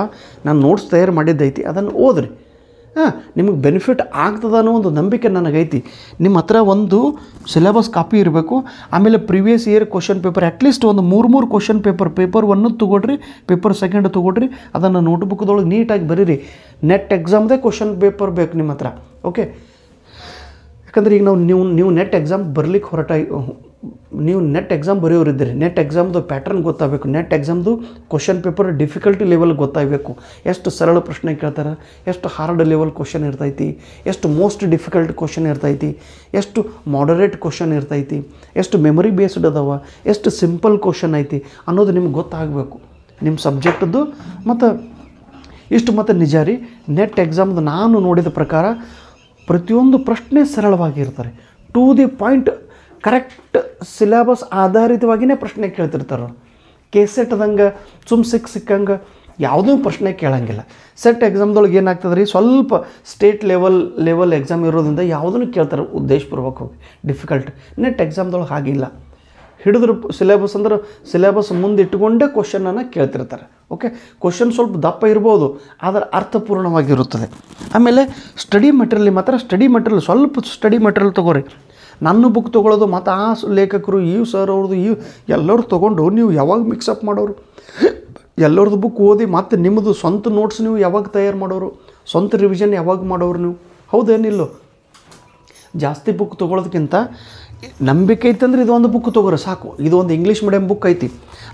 ನಾನು ನೋಟ್ಸ್ ತಯಾರು ಮಾಡಿದ್ದೈತಿ ಅದನ್ನು ಓದ್ರಿ ಹಾಂ ನಿಮಗೆ ಬೆನಿಫಿಟ್ ಆಗ್ತದ ಅನ್ನೋ ಒಂದು ನಂಬಿಕೆ ನನಗೈತಿ ನಿಮ್ಮ ಹತ್ರ ಒಂದು ಸಿಲೆಬಸ್ ಕಾಪಿ ಇರಬೇಕು ಆಮೇಲೆ previous year question paper at least ಒಂದು ಮೂರು ಮೂರು ಕ್ವಶನ್ ಪೇಪರ್ ಪೇಪರ್ ಒನ್ನು ತೊಗೊಡ್ರಿ ಪೇಪರ್ ಸೆಕೆಂಡ್ ತೊಗೊಡ್ರಿ ಅದನ್ನು ನೋಟ್ಬುಕ್ದೊಳಗೆ ನೀಟಾಗಿ ಬರೀರಿ ನೆಟ್ ಎಕ್ಸಾಮ್ದೇ ಕ್ವಶನ್ ಪೇಪರ್ ಬೇಕು ನಿಮ್ಮ ಹತ್ರ ಓಕೆ ಯಾಕಂದರೆ ಈಗ ನಾವು ನೀವು ನೀವು ನೆಟ್ ಎಕ್ಸಾಮ್ ಬರ್ಲಿಕ್ಕೆ ಹೊರಟಾಯ್ ನೀವು ನೆಟ್ ಎಕ್ಸಾಮ್ ಬರೆಯೋರಿದ್ದೀರಿ ನೆಟ್ ಎಕ್ಸಾಮ್ದು ಪ್ಯಾಟರ್ನ್ ಗೊತ್ತಾಗಬೇಕು ನೆಟ್ ಎಕ್ಸಾಮ್ದು ಕ್ವಶನ್ ಪೇಪರ್ ಡಿಫಿಕಲ್ಟಿ ಲೆವೆಲ್ ಗೊತ್ತಾಗಬೇಕು ಎಷ್ಟು ಸರಳ ಪ್ರಶ್ನೆ ಕೇಳ್ತಾರೆ ಎಷ್ಟು ಹಾರ್ಡ್ ಲೆವೆಲ್ ಕ್ವಶನ್ ಇರ್ತೈತಿ ಎಷ್ಟು ಮೋಸ್ಟ್ ಡಿಫಿಕಲ್ಟ್ ಕ್ವಶನ್ ಇರ್ತೈತಿ ಎಷ್ಟು ಮಾಡರೇಟ್ ಕ್ವಶನ್ ಇರ್ತೈತಿ ಎಷ್ಟು ಮೆಮೊರಿ ಬೇಸ್ಡ್ ಅದಾವ ಎಷ್ಟು ಸಿಂಪಲ್ ಕ್ವಶನ್ ಐತಿ ಅನ್ನೋದು ನಿಮ್ಗೆ ಗೊತ್ತಾಗಬೇಕು ನಿಮ್ಮ ಸಬ್ಜೆಕ್ಟದ್ದು ಮತ್ತು ಇಷ್ಟು ಮತ್ತು ನಿಜ ರೀ ನೆಟ್ ಎಕ್ಸಾಮ್ದು ನಾನು ನೋಡಿದ ಪ್ರಕಾರ ಪ್ರತಿಯೊಂದು ಪ್ರಶ್ನೆ ಸರಳವಾಗಿರ್ತಾರೆ to the point correct syllabus ಆಧಾರಿತವಾಗಿಯೇ ಪ್ರಶ್ನೆ ಕೇಳ್ತಿರ್ತಾರೆ ಸೆಟ್ ಅದಂಗೆ ಸುಮ್ ಸಿಕ್ಕ ಸಿಕ್ಕಂಗೆ ಯಾವುದೂ ಪ್ರಶ್ನೆ ಕೇಳಂಗಿಲ್ಲ ಸೆಟ್ ಎಕ್ಸಾಮ್ದೊಳಗೆ ಏನಾಗ್ತದೆ ರೀ ಸ್ವಲ್ಪ ಸ್ಟೇಟ್ ಲೆವೆಲ್ ಲೆವೆಲ್ ಎಕ್ಸಾಮ್ ಇರೋದ್ರಿಂದ ಯಾವುದನ್ನು ಕೇಳ್ತಾರೆ ಉದ್ದೇಶಪೂರ್ವಕ ಹೋಗಿ ಡಿಫಿಕಲ್ಟ್ ನೆಟ್ ಎಕ್ಸಾಮ್ದೊಳಗೆ ಹಾಗಿಲ್ಲ ಹಿಡಿದ್ರು ಸಿಲೆಬಸ್ ಅಂದ್ರೆ ಸಿಲೆಬಸ್ ಮುಂದೆ ಕ್ವಶನನ್ನು ಕೇಳ್ತಿರ್ತಾರೆ ಓಕೆ ಕ್ವಶನ್ ಸ್ವಲ್ಪ ದಪ್ಪ ಇರ್ಬೋದು ಆದರೆ ಅರ್ಥಪೂರ್ಣವಾಗಿರುತ್ತದೆ ಆಮೇಲೆ ಸ್ಟಡಿ ಮೆಟೀರಿಯಲ್ ಮಾತ್ರ ಸ್ಟಡಿ ಮೆಟೀರಿಯಲ್ ಸ್ವಲ್ಪ ಸ್ಟಡಿ ಮೆಟೀರಿಯಲ್ ತಗೋರಿ ನನ್ನ ಬುಕ್ ತೊಗೊಳ್ಳೋದು ಮತ್ತು ಆ ಲೇಖಕರು ಈ ಸರ್ ಅವ್ರದ್ದು ಈ ಎಲ್ಲರೂ ತೊಗೊಂಡು ನೀವು ಯಾವಾಗ ಮಿಕ್ಸಪ್ ಮಾಡೋರು ಎಲ್ಲರದ್ದು ಬುಕ್ ಓದಿ ಮತ್ತು ನಿಮ್ಮದು ಸ್ವಂತ ನೋಟ್ಸ್ ನೀವು ಯಾವಾಗ ತಯಾರು ಮಾಡೋರು ಸ್ವಂತ ರಿವಿಷನ್ ಯಾವಾಗ ಮಾಡೋರು ನೀವು ಹೌದೇನಿಲ್ಲ ಜಾಸ್ತಿ ಬುಕ್ ತೊಗೊಳೋದಕ್ಕಿಂತ ನಂಬಿಕೆ ಐತಂದ್ರೆ ಇದೊಂದು ಬುಕ್ ತೊಗೋರು ಸಾಕು ಇದೊಂದು ಇಂಗ್ಲೀಷ್ ಮೀಡಿಯಮ್ ಬುಕ್ ಐತಿ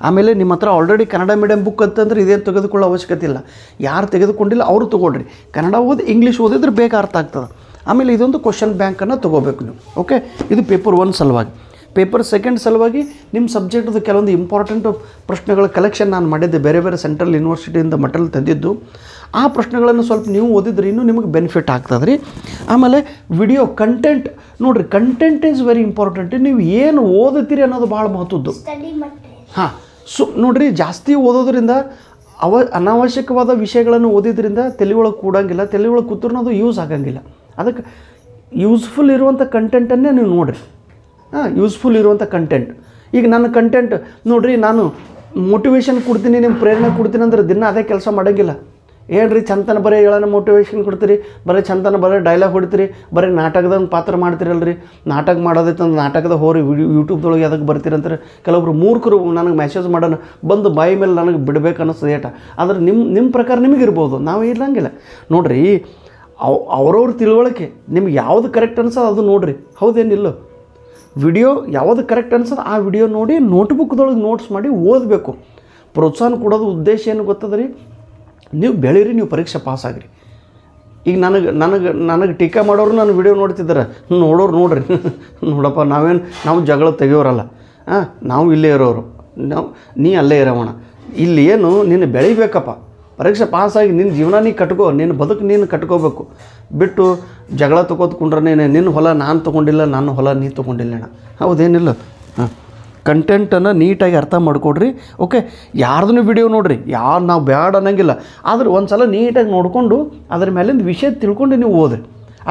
ಆಮೇಲೆ ನಿಮ್ಮ ಹತ್ರ ಆಲ್ರೆಡಿ ಕನ್ನಡ ಮೀಡಿಯಮ್ ಬುಕ್ ಅಂತಂದ್ರೆ ಇದೇನು ತೆಗೆದುಕೊಳ್ಳೋ ಅವಶ್ಯಕತೆ ಇಲ್ಲ ಯಾರು ತೆಗೆದುಕೊಂಡಿಲ್ಲ ಅವರು ತೊಗೊಳ್ರಿ ಕನ್ನಡ ಓದಿ ಇಂಗ್ಲೀಷ್ ಓದಿದ್ರೆ ಬೇಗ ಅರ್ಥ ಆಗ್ತದೆ ಆಮೇಲೆ ಇದೊಂದು ಕ್ವಶನ್ ಬ್ಯಾಂಕನ್ನು ತೊಗೋಬೇಕು ನೀವು ಓಕೆ ಇದು ಪೇಪರ್ ಒನ್ ಸಲುವಾಗಿ ಪೇಪರ್ ಸೆಕೆಂಡ್ ಸಲುವಾಗಿ ನಿಮ್ಮ ಸಬ್ಜೆಕ್ಟ್ದು ಕೆಲವೊಂದು ಇಂಪಾರ್ಟೆಂಟ್ ಪ್ರಶ್ನೆಗಳ ಕಲೆಕ್ಷನ್ ನಾನು ಮಾಡಿದ್ದೆ ಬೇರೆ ಬೇರೆ ಸೆಂಟ್ರಲ್ ಯೂನಿವರ್ಸಿಟಿಯಿಂದ ಮಟ್ಟಲ್ಲಿ ತಂದಿದ್ದು ಆ ಪ್ರಶ್ನೆಗಳನ್ನು ಸ್ವಲ್ಪ ನೀವು ಓದಿದ್ರೆ ಇನ್ನೂ ನಿಮಗೆ ಬೆನಿಫಿಟ್ ಆಗ್ತದೆ ರೀ ಆಮೇಲೆ ವಿಡಿಯೋ ಕಂಟೆಂಟ್ ನೋಡಿರಿ ಕಂಟೆಂಟ್ ಈಸ್ ವೆರಿ ಇಂಪಾರ್ಟೆಂಟ್ ನೀವು ಏನು ಓದುತ್ತೀರಿ ಅನ್ನೋದು ಭಾಳ ಮಹತ್ವದ್ದು ಹಾಂ ಸೊ ನೋಡಿರಿ ಜಾಸ್ತಿ ಓದೋದ್ರಿಂದ ಅವ ಅನಾವಶ್ಯಕವಾದ ವಿಷಯಗಳನ್ನು ಓದಿದ್ರಿಂದ ತಲೆ ಒಳಗೆ ಕೂಡಂಗಿಲ್ಲ ತಲೆ ಒಳಗೆ ಕೂತ್ರೂ ಅದು ಯೂಸ್ ಆಗಂಗಿಲ್ಲ ಅದಕ್ಕೆ ಯೂಸ್ಫುಲ್ ಇರುವಂಥ ಕಂಟೆಂಟನ್ನೇ ನೀವು ನೋಡಿರಿ ಹಾಂ ಯೂಸ್ಫುಲ್ ಇರುವಂಥ ಕಂಟೆಂಟ್ ಈಗ ನನ್ನ ಕಂಟೆಂಟ್ ನೋಡಿರಿ ನಾನು ಮೋಟಿವೇಶನ್ ಕೊಡ್ತೀನಿ ನಿಮ್ಮ ಪ್ರೇರಣೆ ಕೊಡ್ತೀನಿ ಅಂದ್ರೆ ದಿನ ಅದೇ ಕೆಲಸ ಮಾಡೋಂಗಿಲ್ಲ ಹೇಳ್ರಿ ಚಂತನ ಬರೀ ಹೇಳೋಣ ಮೋಟಿವೇಶನ್ ಕೊಡ್ತೀರಿ ಬರೀ ಚಂತನ ಬರೀ ಡೈಲಾಗ್ ಹೊಡ್ತೀರಿ ಬರೀ ನಾಟಕದಂಗೆ ಪಾತ್ರ ಮಾಡ್ತೀರಲ್ರಿ ನಾಟಕ ಮಾಡೋದೈತಂದ್ರೆ ನಾಟಕದ ಹೋರಿ ವಿಡಿಯೋ ಯೂಟ್ಯೂಬ್ದೊಳಗೆ ಅದಕ್ಕೆ ಬರ್ತೀರಂತಾರೆ ಕೆಲವೊಬ್ಬರು ಮೂರ್ಖರು ನನಗೆ ಮೆಸೇಜ್ ಮಾಡೋಣ ಬಂದು ಬಾಯಿ ಮೇಲೆ ನನಗೆ ಬಿಡ್ಬೇಕು ಅನ್ನಿಸ್ತದೆ ಆದರೆ ನಿಮ್ಮ ನಿಮ್ಮ ಪ್ರಕಾರ ನಿಮಗಿರ್ಬೋದು ನಾವು ಇಲ್ಲಂಗಿಲ್ಲ ನೋಡಿರಿ ಅವ್ ಅವ್ರವ್ರ ತಿಳುವಳಿಕೆ ನಿಮ್ಗೆ ಯಾವುದು ಕರೆಕ್ಟ್ ಅನ್ಸೋದು ಅದು ನೋಡಿರಿ ಹೌದೇನಿಲ್ಲ ವಿಡಿಯೋ ಯಾವುದು ಕರೆಕ್ಟ್ ಅನ್ಸೋದು ಆ ವಿಡಿಯೋ ನೋಡಿ ನೋಟ್ಬುಕ್ದೊಳಗೆ ನೋಟ್ಸ್ ಮಾಡಿ ಓದಬೇಕು ಪ್ರೋತ್ಸಾಹ ಕೊಡೋದು ಉದ್ದೇಶ ಏನು ಗೊತ್ತದ್ರಿ ರೀ ನೀವು ಬೆಳೀರಿ ನೀವು ಪರೀಕ್ಷೆ ಪಾಸಾಗ್ರಿ ಈಗ ನನಗೆ ನನಗೆ ನನಗೆ ಟೀಕೆ ಮಾಡೋರು ನಾನು ವಿಡಿಯೋ ನೋಡ್ತಿದ್ದಾರೆ ನೋಡೋರು ನೋಡ್ರಿ (laughs) ನೋಡಪ್ಪ ನಾವೇನು ನಾವು ಜಗಳ ತೆಗಿಯೋರಲ್ಲ ಹಾಂ ನಾವು ಇಲ್ಲೇ ಇರೋರು ನಾವು ನೀ ಅಲ್ಲೇ ಇರೋಣ ಇಲ್ಲಿ ಏನು ನೀನು ಬೆಳಿಬೇಕಪ್ಪ ಪರೀಕ್ಷೆ ಪಾಸಾಗಿ ನಿನ್ನ ಜೀವನ ನೀ ಕಟ್ಕೋ ನಿನ್ನ ಬದುಕು ನೀನು ಕಟ್ಕೋಬೇಕು ಬಿಟ್ಟು ಜಗಳ ತೊಗೋದ್ಕೊಂಡ್ರೇನೆ ನಿನ್ನ ಹೊಲ ನಾನು ತೊಗೊಂಡಿಲ್ಲ ನನ್ನ ಹೊಲ ನೀ ತೊಗೊಂಡಿಲ್ಲಣ್ಣ ಹೌದೇನಿಲ್ಲ ಹಾಂ ಕಂಟೆಂಟನ್ನು ನೀಟಾಗಿ ಅರ್ಥ ಮಾಡ್ಕೊಡ್ರಿ ಓಕೆ ಯಾರ್ದೂ ವಿಡಿಯೋ ನೋಡ್ರಿ ಯಾರು ನಾವು ಬೇಡ ಅನ್ನೋಂಗಿಲ್ಲ ಆದ್ರೆ ಒಂದು ಸಲ ನೀಟಾಗಿ ನೋಡಿಕೊಂಡು ಅದ್ರ ಮೇಲಿಂದ ವಿಷಯ ತಿಳ್ಕೊಂಡು ನೀವು ಓದ್ರಿ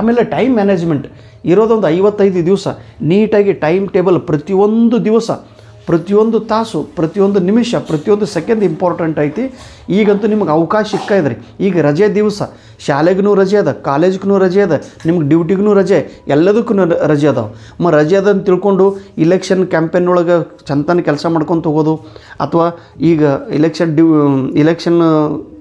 ಆಮೇಲೆ ಟೈಮ್ ಮ್ಯಾನೇಜ್ಮೆಂಟ್ ಇರೋದೊಂದು ಐವತ್ತೈದು ದಿವಸ ನೀಟಾಗಿ ಟೈಮ್ ಟೇಬಲ್ ಪ್ರತಿಯೊಂದು ದಿವಸ ಪ್ರತಿಯೊಂದು ತಾಸು ಪ್ರತಿಯೊಂದು ನಿಮಿಷ ಪ್ರತಿಯೊಂದು ಸೆಕೆಂಡ್ ಇಂಪಾರ್ಟೆಂಟ್ ಐತಿ ಈಗಂತೂ ನಿಮ್ಗೆ ಅವಕಾಶ ಸಿಕ್ಕಾಯಿದ್ರಿ ಈಗ ರಜೆ ದಿವಸ ಶಾಲೆಗೂ ರಜೆ ಅದ ಕಾಲೇಜ್ಗೂ ರಜೆ ಅದ ನಿಮ್ಗೆ ಡ್ಯೂಟಿಗೂ ರಜೆ ಎಲ್ಲದಕ್ಕೂ ರಜೆ ಅದಾವೆ ಮ ರಜೆ ಅದ ತಿಳ್ಕೊಂಡು ಇಲೆಕ್ಷನ್ ಕ್ಯಾಂಪೇನ್ ಒಳಗೆ ಚಂತನ ಕೆಲಸ ಮಾಡ್ಕೊತ ಹೋಗೋದು ಅಥವಾ ಈಗ ಇಲೆಕ್ಷನ್ ಡ್ಯೂ ಇಲೆಕ್ಷನ್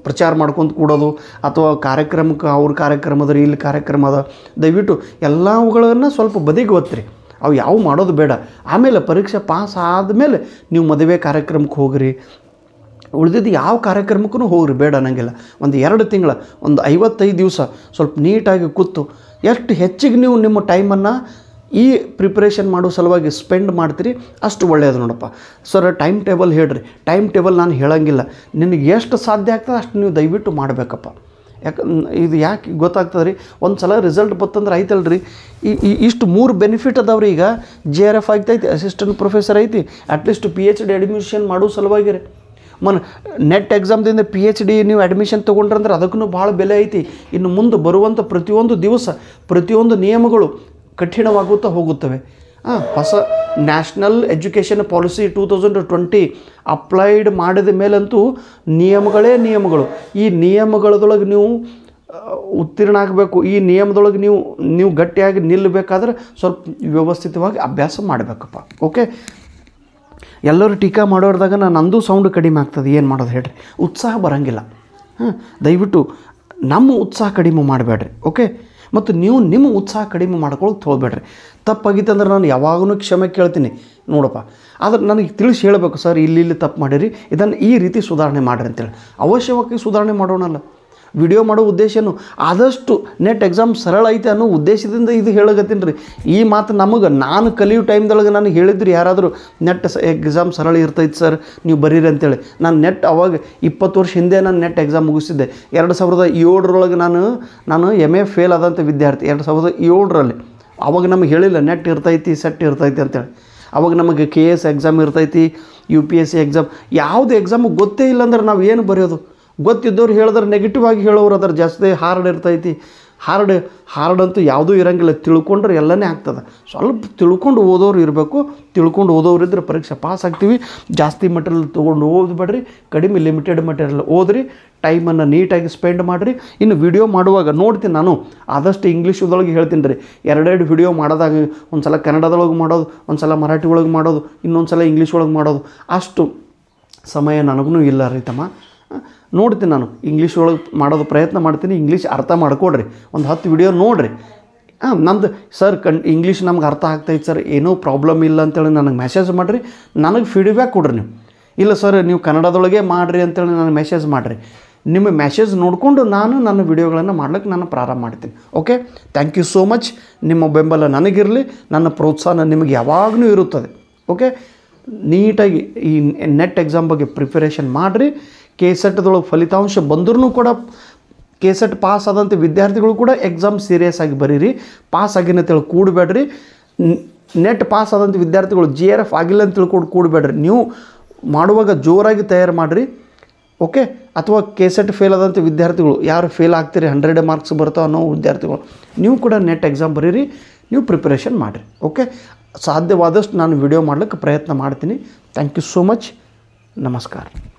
ಪ್ರಚಾರ ಮಾಡ್ಕೊಂತ ಕೂಡೋದು ಅಥವಾ ಕಾರ್ಯಕ್ರಮಕ್ಕೆ ಅವ್ರ ಕಾರ್ಯಕ್ರಮ ಅದ ರೀ ಇಲ್ಲಿ ಕಾರ್ಯಕ್ರಮ ಅದ ದಯವಿಟ್ಟು ಎಲ್ಲವುಗಳನ್ನು ಸ್ವಲ್ಪ ಬದಿಗೆ ಒತ್ತಿರಿ ಅವು ಯಾವ ಮಾಡೋದು ಬೇಡ ಆಮೇಲೆ ಪರೀಕ್ಷೆ ಪಾಸ್ ಆದಮೇಲೆ ನೀವು ಮದುವೆ ಕಾರ್ಯಕ್ರಮಕ್ಕೆ ಹೋಗ್ರಿ ಉಳಿದಿದ್ದು ಯಾವ ಕಾರ್ಯಕ್ರಮಕ್ಕೂ ಹೋಗ್ರಿ ಬೇಡ ನನಗೆಲ್ಲ ಒಂದು ಎರಡು ತಿಂಗಳ ಒಂದು ಐವತ್ತೈದು ದಿವಸ ಸ್ವಲ್ಪ ನೀಟಾಗಿ ಕೂತು ಎಷ್ಟು ಹೆಚ್ಚಿಗೆ ನೀವು ನಿಮ್ಮ ಟೈಮನ್ನು ಈ ಪ್ರಿಪ್ರೇಷನ್ ಮಾಡೋ ಸಲುವಾಗಿ ಸ್ಪೆಂಡ್ ಮಾಡ್ತೀರಿ ಅಷ್ಟು ಒಳ್ಳೆಯದು ನೋಡಪ್ಪ ಸರ್ ಟೈಮ್ ಟೇಬಲ್ ಹೇಳ್ರಿ ಟೈಮ್ ಟೇಬಲ್ ನಾನು ಹೇಳೋಂಗಿಲ್ಲ ನಿನಗೆ ಎಷ್ಟು ಸಾಧ್ಯ ಆಗ್ತದೆ ಅಷ್ಟು ನೀವು ದಯವಿಟ್ಟು ಮಾಡಬೇಕಪ್ಪ ಯಾಕೆ ಇದು ಯಾಕೆ ಗೊತ್ತಾಗ್ತದೆ ರೀ ಒಂದು ಸಲ ರಿಸಲ್ಟ್ ಬತ್ತಂದ್ರೆ ಆಯ್ತಲ್ಲ ರೀ ಈ ಇಷ್ಟು ಮೂರು ಬೆನಿಫಿಟ್ ಅದಾವ್ರಿ ಈಗ ಜೆ ಆರ್ ಎಫ್ ಆಗ್ತೈತಿ ಅಸಿಸ್ಟೆಂಟ್ ಪ್ರೊಫೆಸರ್ ಐತಿ at least P H D admission ಮಾಡೋ ಸಲುವಾಗಿ ರೀ ಮನ್ ನೆಟ್ ಎಕ್ಸಾಮ್ದಿಂದ ಪಿ ಎಚ್ ಡಿ ನೀವು ಅಡ್ಮಿಷನ್ ತೊಗೊಂಡ್ರಂದ್ರೆ ಅದಕ್ಕೂ ಭಾಳ ಬೆಲೆ ಐತಿ ಇನ್ನು ಮುಂದೆ ಬರುವಂಥ ಪ್ರತಿಯೊಂದು ದಿವಸ ಪ್ರತಿಯೊಂದು ನಿಯಮಗಳು ಕಠಿಣವಾಗುತ್ತಾ ಹೋಗುತ್ತವೆ ಹೊಸ national education policy two thousand twenty applied ಮಾಡಿದ ಮೇಲಂತೂ ನಿಯಮಗಳೇ ನಿಯಮಗಳು ಈ ನಿಯಮಗಳದೊಳಗೆ ನೀವು ಉತ್ತೀರ್ಣ ಆಗಬೇಕು ಈ ನಿಯಮದೊಳಗೆ ನೀವು ನೀವು ಗಟ್ಟಿಯಾಗಿ ನಿಲ್ಲಬೇಕಾದ್ರೆ ಸ್ವಲ್ಪ ವ್ಯವಸ್ಥಿತವಾಗಿ ಅಭ್ಯಾಸ ಮಾಡಬೇಕಪ್ಪ ಓಕೆ ಎಲ್ಲರೂ ಟೀಕಾ ಮಾಡೋರ್ದಾಗ ನಾನು ನಂದು ಸೌಂಡ್ ಕಡಿಮೆ ಆಗ್ತದೆ ಏನು ಮಾಡೋದು ಹೇಳ್ರಿ ಉತ್ಸಾಹ ಬರೋಂಗಿಲ್ಲ ಹಾಂ ದಯವಿಟ್ಟು ನಮ್ಮ ಉತ್ಸಾಹ ಕಡಿಮೆ ಮಾಡಬೇಡ್ರಿ ಓಕೆ ಮತ್ತು ನೀವು ನಿಮ್ಮ ಉತ್ಸಾಹ ಕಡಿಮೆ ಮಾಡ್ಕೊಳಕ್ಕೆ ತೊಗೊಳ್ಬೇಡ್ರಿ ತಪ್ಪಾಗಿತ್ತು ಅಂದ್ರೆ ನಾನು ಯಾವಾಗೂ ಕ್ಷಮೆ ಕೇಳ್ತೀನಿ ನೋಡಪ್ಪ ಆದರೆ ನನಗೆ ತಿಳಿಸಿ ಹೇಳಬೇಕು ಸರ್ ಇಲ್ಲಿ ಇಲ್ಲಿ ತಪ್ಪು ಮಾಡಿರಿ ಇದನ್ನು ಈ ರೀತಿ ಸುಧಾರಣೆ ಮಾಡಿರಿ ಅಂತೇಳಿ ಅವಶ್ಯವಾಗಿ ಸುಧಾರಣೆ ಮಾಡೋಣಲ್ಲ ವಿಡಿಯೋ ಮಾಡೋ ಉದ್ದೇಶನೂ ಆದಷ್ಟು ನೆಟ್ ಎಕ್ಸಾಮ್ ಸರಳ ಐತೆ ಅನ್ನೋ ಉದ್ದೇಶದಿಂದ ಇದು ಹೇಳಕತ್ತೀನಿ ರೀ ಈ ಮಾತು ನಮಗೆ ನಾನು ಕಲಿಯೋ ಟೈಮ್ದೊಳಗೆ ನಾನು ಹೇಳಿದ್ರಿ ಯಾರಾದರೂ ನೆಟ್ ಎಕ್ಸಾಮ್ ಸರಳ ಇರ್ತೈತೆ ಸರ್ ನೀವು ಬರೀರಿ ಅಂತೇಳಿ ನಾನು ನೆಟ್ ಅವಾಗ ಇಪ್ಪತ್ತು ವರ್ಷ ಹಿಂದೆ ನಾನು ನೆಟ್ ಎಕ್ಸಾಮ್ ಮುಗಿಸಿದ್ದೆ ಎರಡು ಸಾವಿರದ ಏಳರೊಳಗೆ ನಾನು ನಾನು ಎಮ್ ಎ ಫೇಲ್ ಆದಂಥ ವಿದ್ಯಾರ್ಥಿ ಎರಡು ಸಾವಿರದ ಏಳರಲ್ಲಿ ಅವಾಗ ನಮಗೆ ಹೇಳಿಲ್ಲ ನೆಟ್ ಇರ್ತೈತಿ ಸೆಟ್ ಇರ್ತೈತಿ ಅಂತೇಳಿ ಅವಾಗ ನಮಗೆ ಕೆ ಎಸ್ ಎಕ್ಸಾಮ್ ಇರ್ತೈತಿ U P S C exam ಯಾವುದು ಎಕ್ಸಾಮು ಗೊತ್ತೇ ಇಲ್ಲ ಅಂದ್ರೆ ನಾವು ಏನು ಬರೆಯೋದು ಗೊತ್ತಿದ್ದವ್ರು ಹೇಳಿದ್ರೆ ನೆಗೆಟಿವ್ ಆಗಿ ಹೇಳೋರು ಅದರ ಜಾಸ್ತಿ ಹಾರ್ಡ್ ಇರ್ತೈತಿ ಹಾರ್ಡ್ ಹಾರ್ಡ್ ಅಂತೂ ಯಾವುದೂ ಇರಂಗಿಲ್ಲ ತಿಳ್ಕೊಂಡ್ರೆ ಎಲ್ಲನೇ ಆಗ್ತದೆ ಸ್ವಲ್ಪ ತಿಳ್ಕೊಂಡು ಓದೋರು ಇರಬೇಕು ತಿಳ್ಕೊಂಡು ಓದೋರು ಇದ್ದರೆ ಪರೀಕ್ಷೆ ಪಾಸ್ ಆಗ್ತೀವಿ ಜಾಸ್ತಿ ಮಟೀರಿಯಲ್ ತೊಗೊಂಡು ಓದಬೇಡ್ರಿ ಕಡಿಮೆ ಲಿಮಿಟೆಡ್ ಮಟೀರಿಯಲ್ ಓದ್ರಿ ಟೈಮನ್ನು ನೀಟಾಗಿ ಸ್ಪೆಂಡ್ ಮಾಡಿರಿ ಇನ್ನು ವಿಡಿಯೋ ಮಾಡುವಾಗ ನೋಡ್ತೀನಿ ನಾನು ಆದಷ್ಟು ಇಂಗ್ಲೀಷದೊಳಗೆ ಹೇಳ್ತೀನಿ ರೀ ಎರಡೆರಡು ವಿಡಿಯೋ ಮಾಡೋದಾಗ ಒಂದು ಸಲ ಕನ್ನಡದೊಳಗೆ ಮಾಡೋದು ಒಂದು ಸಲ ಮರಾಠಿ ಒಳಗೆ ಮಾಡೋದು ಇನ್ನೊಂದು ಸಲ ಇಂಗ್ಲೀಷ್ ಒಳಗೆ ಮಾಡೋದು ಅಷ್ಟು ಸಮಯ ನನಗೂ ಇಲ್ಲ ರೀ ತಮ್ಮ ನೋಡ್ತೀನಿ ನಾನು ಇಂಗ್ಲೀಷ್ ಒಳಗೆ ಮಾಡೋದು ಪ್ರಯತ್ನ ಮಾಡ್ತೀನಿ ಇಂಗ್ಲೀಷ್ ಅರ್ಥ ಮಾಡಿಕೊಡ್ರಿ ಒಂದು ಹತ್ತು ವಿಡಿಯೋ ನೋಡಿರಿ ಹಾಂ ನಂದು ಸರ್ ಕಣ್ ಇಂಗ್ಲೀಷ್ ನಮ್ಗೆ ಅರ್ಥ ಆಗ್ತೈತೆ ಸರ್ ಏನೂ ಪ್ರಾಬ್ಲಮ್ ಇಲ್ಲ ಅಂತೇಳಿ ನನಗೆ ಮೆಸೇಜ್ ಮಾಡಿರಿ ನನಗೆ ಫೀಡ್ಬ್ಯಾಕ್ ಕೊಡ್ರಿ ನೀವು ಇಲ್ಲ ಸರ್ ನೀವು ಕನ್ನಡದೊಳಗೆ ಮಾಡಿರಿ ಅಂತೇಳಿ ನನಗೆ ಮೆಸೇಜ್ ಮಾಡಿರಿ ನಿಮ್ಮ ಮೆಸೇಜ್ ನೋಡಿಕೊಂಡು ನಾನು ನನ್ನ ವಿಡಿಯೋಗಳನ್ನು ಮಾಡ್ಲಿಕ್ಕೆ ನಾನು ಪ್ರಾರಂಭ ಮಾಡ್ತೀನಿ okay thank you so much ನಿಮ್ಮ ಬೆಂಬಲ ನನಗಿರಲಿ ನನ್ನ ಪ್ರೋತ್ಸಾಹ ನಿಮಗೆ ಯಾವಾಗಲೂ ಇರುತ್ತದೆ ಓಕೆ ನೀಟಾಗಿ ಈ ನೆಟ್ ಎಕ್ಸಾಮ್ ಬಗ್ಗೆ ಪ್ರಿಪರೇಷನ್ ಮಾಡಿರಿ ಕೆಸೆಟ್ದೊಳಗೆ ಫಲಿತಾಂಶ ಬಂದ್ರೂ ಕೂಡ ಕೆಸೆಟ್ ಪಾಸ್ ಆದಂಥ ವಿದ್ಯಾರ್ಥಿಗಳು ಕೂಡ ಎಕ್ಸಾಮ್ ಸೀರಿಯಸ್ ಆಗಿ ಬರೀರಿ ಪಾಸ್ ಆಗಿನ ತಿಳ್ಕೊ ಕೂಡಬೇಡ್ರಿ ನೆಟ್ ಪಾಸ್ ಆದಂಥ ವಿದ್ಯಾರ್ಥಿಗಳು ಜಿ ಆರ್ ಎಫ್ ಆಗಿಲ್ಲ ಅಂತ ತಿಳ್ಕೊಂಡು ಕೂಡಬೇಡ್ರಿ ನೀವು ಮಾಡುವಾಗ ಜೋರಾಗಿ ತಯಾರು ಮಾಡಿರಿ ಓಕೆ ಅಥವಾ ಕೆಸೆಟ್ ಫೇಲ್ ಆದಂಥ ವಿದ್ಯಾರ್ಥಿಗಳು ಯಾರು ಫೇಲ್ ಆಗ್ತೀರಿ ಹಂಡ್ರೆಡ್ ಮಾರ್ಕ್ಸ್ ಬರ್ತಾವೆ ಅನ್ನೋ ವಿದ್ಯಾರ್ಥಿಗಳು ನೀವು ಕೂಡ ನೆಟ್ ಎಕ್ಸಾಮ್ ಬರೀರಿ ನೀವು ಪ್ರಿಪ್ರೇಷನ್ ಮಾಡಿರಿ ಓಕೆ ಸಾಧ್ಯವಾದಷ್ಟು ನಾನು ವಿಡಿಯೋ ಮಾಡಲಿಕ್ಕೆ ಪ್ರಯತ್ನ ಮಾಡ್ತೀನಿ ಥ್ಯಾಂಕ್ ಯು ಸೋ ಮಚ್ ನಮಸ್ಕಾರ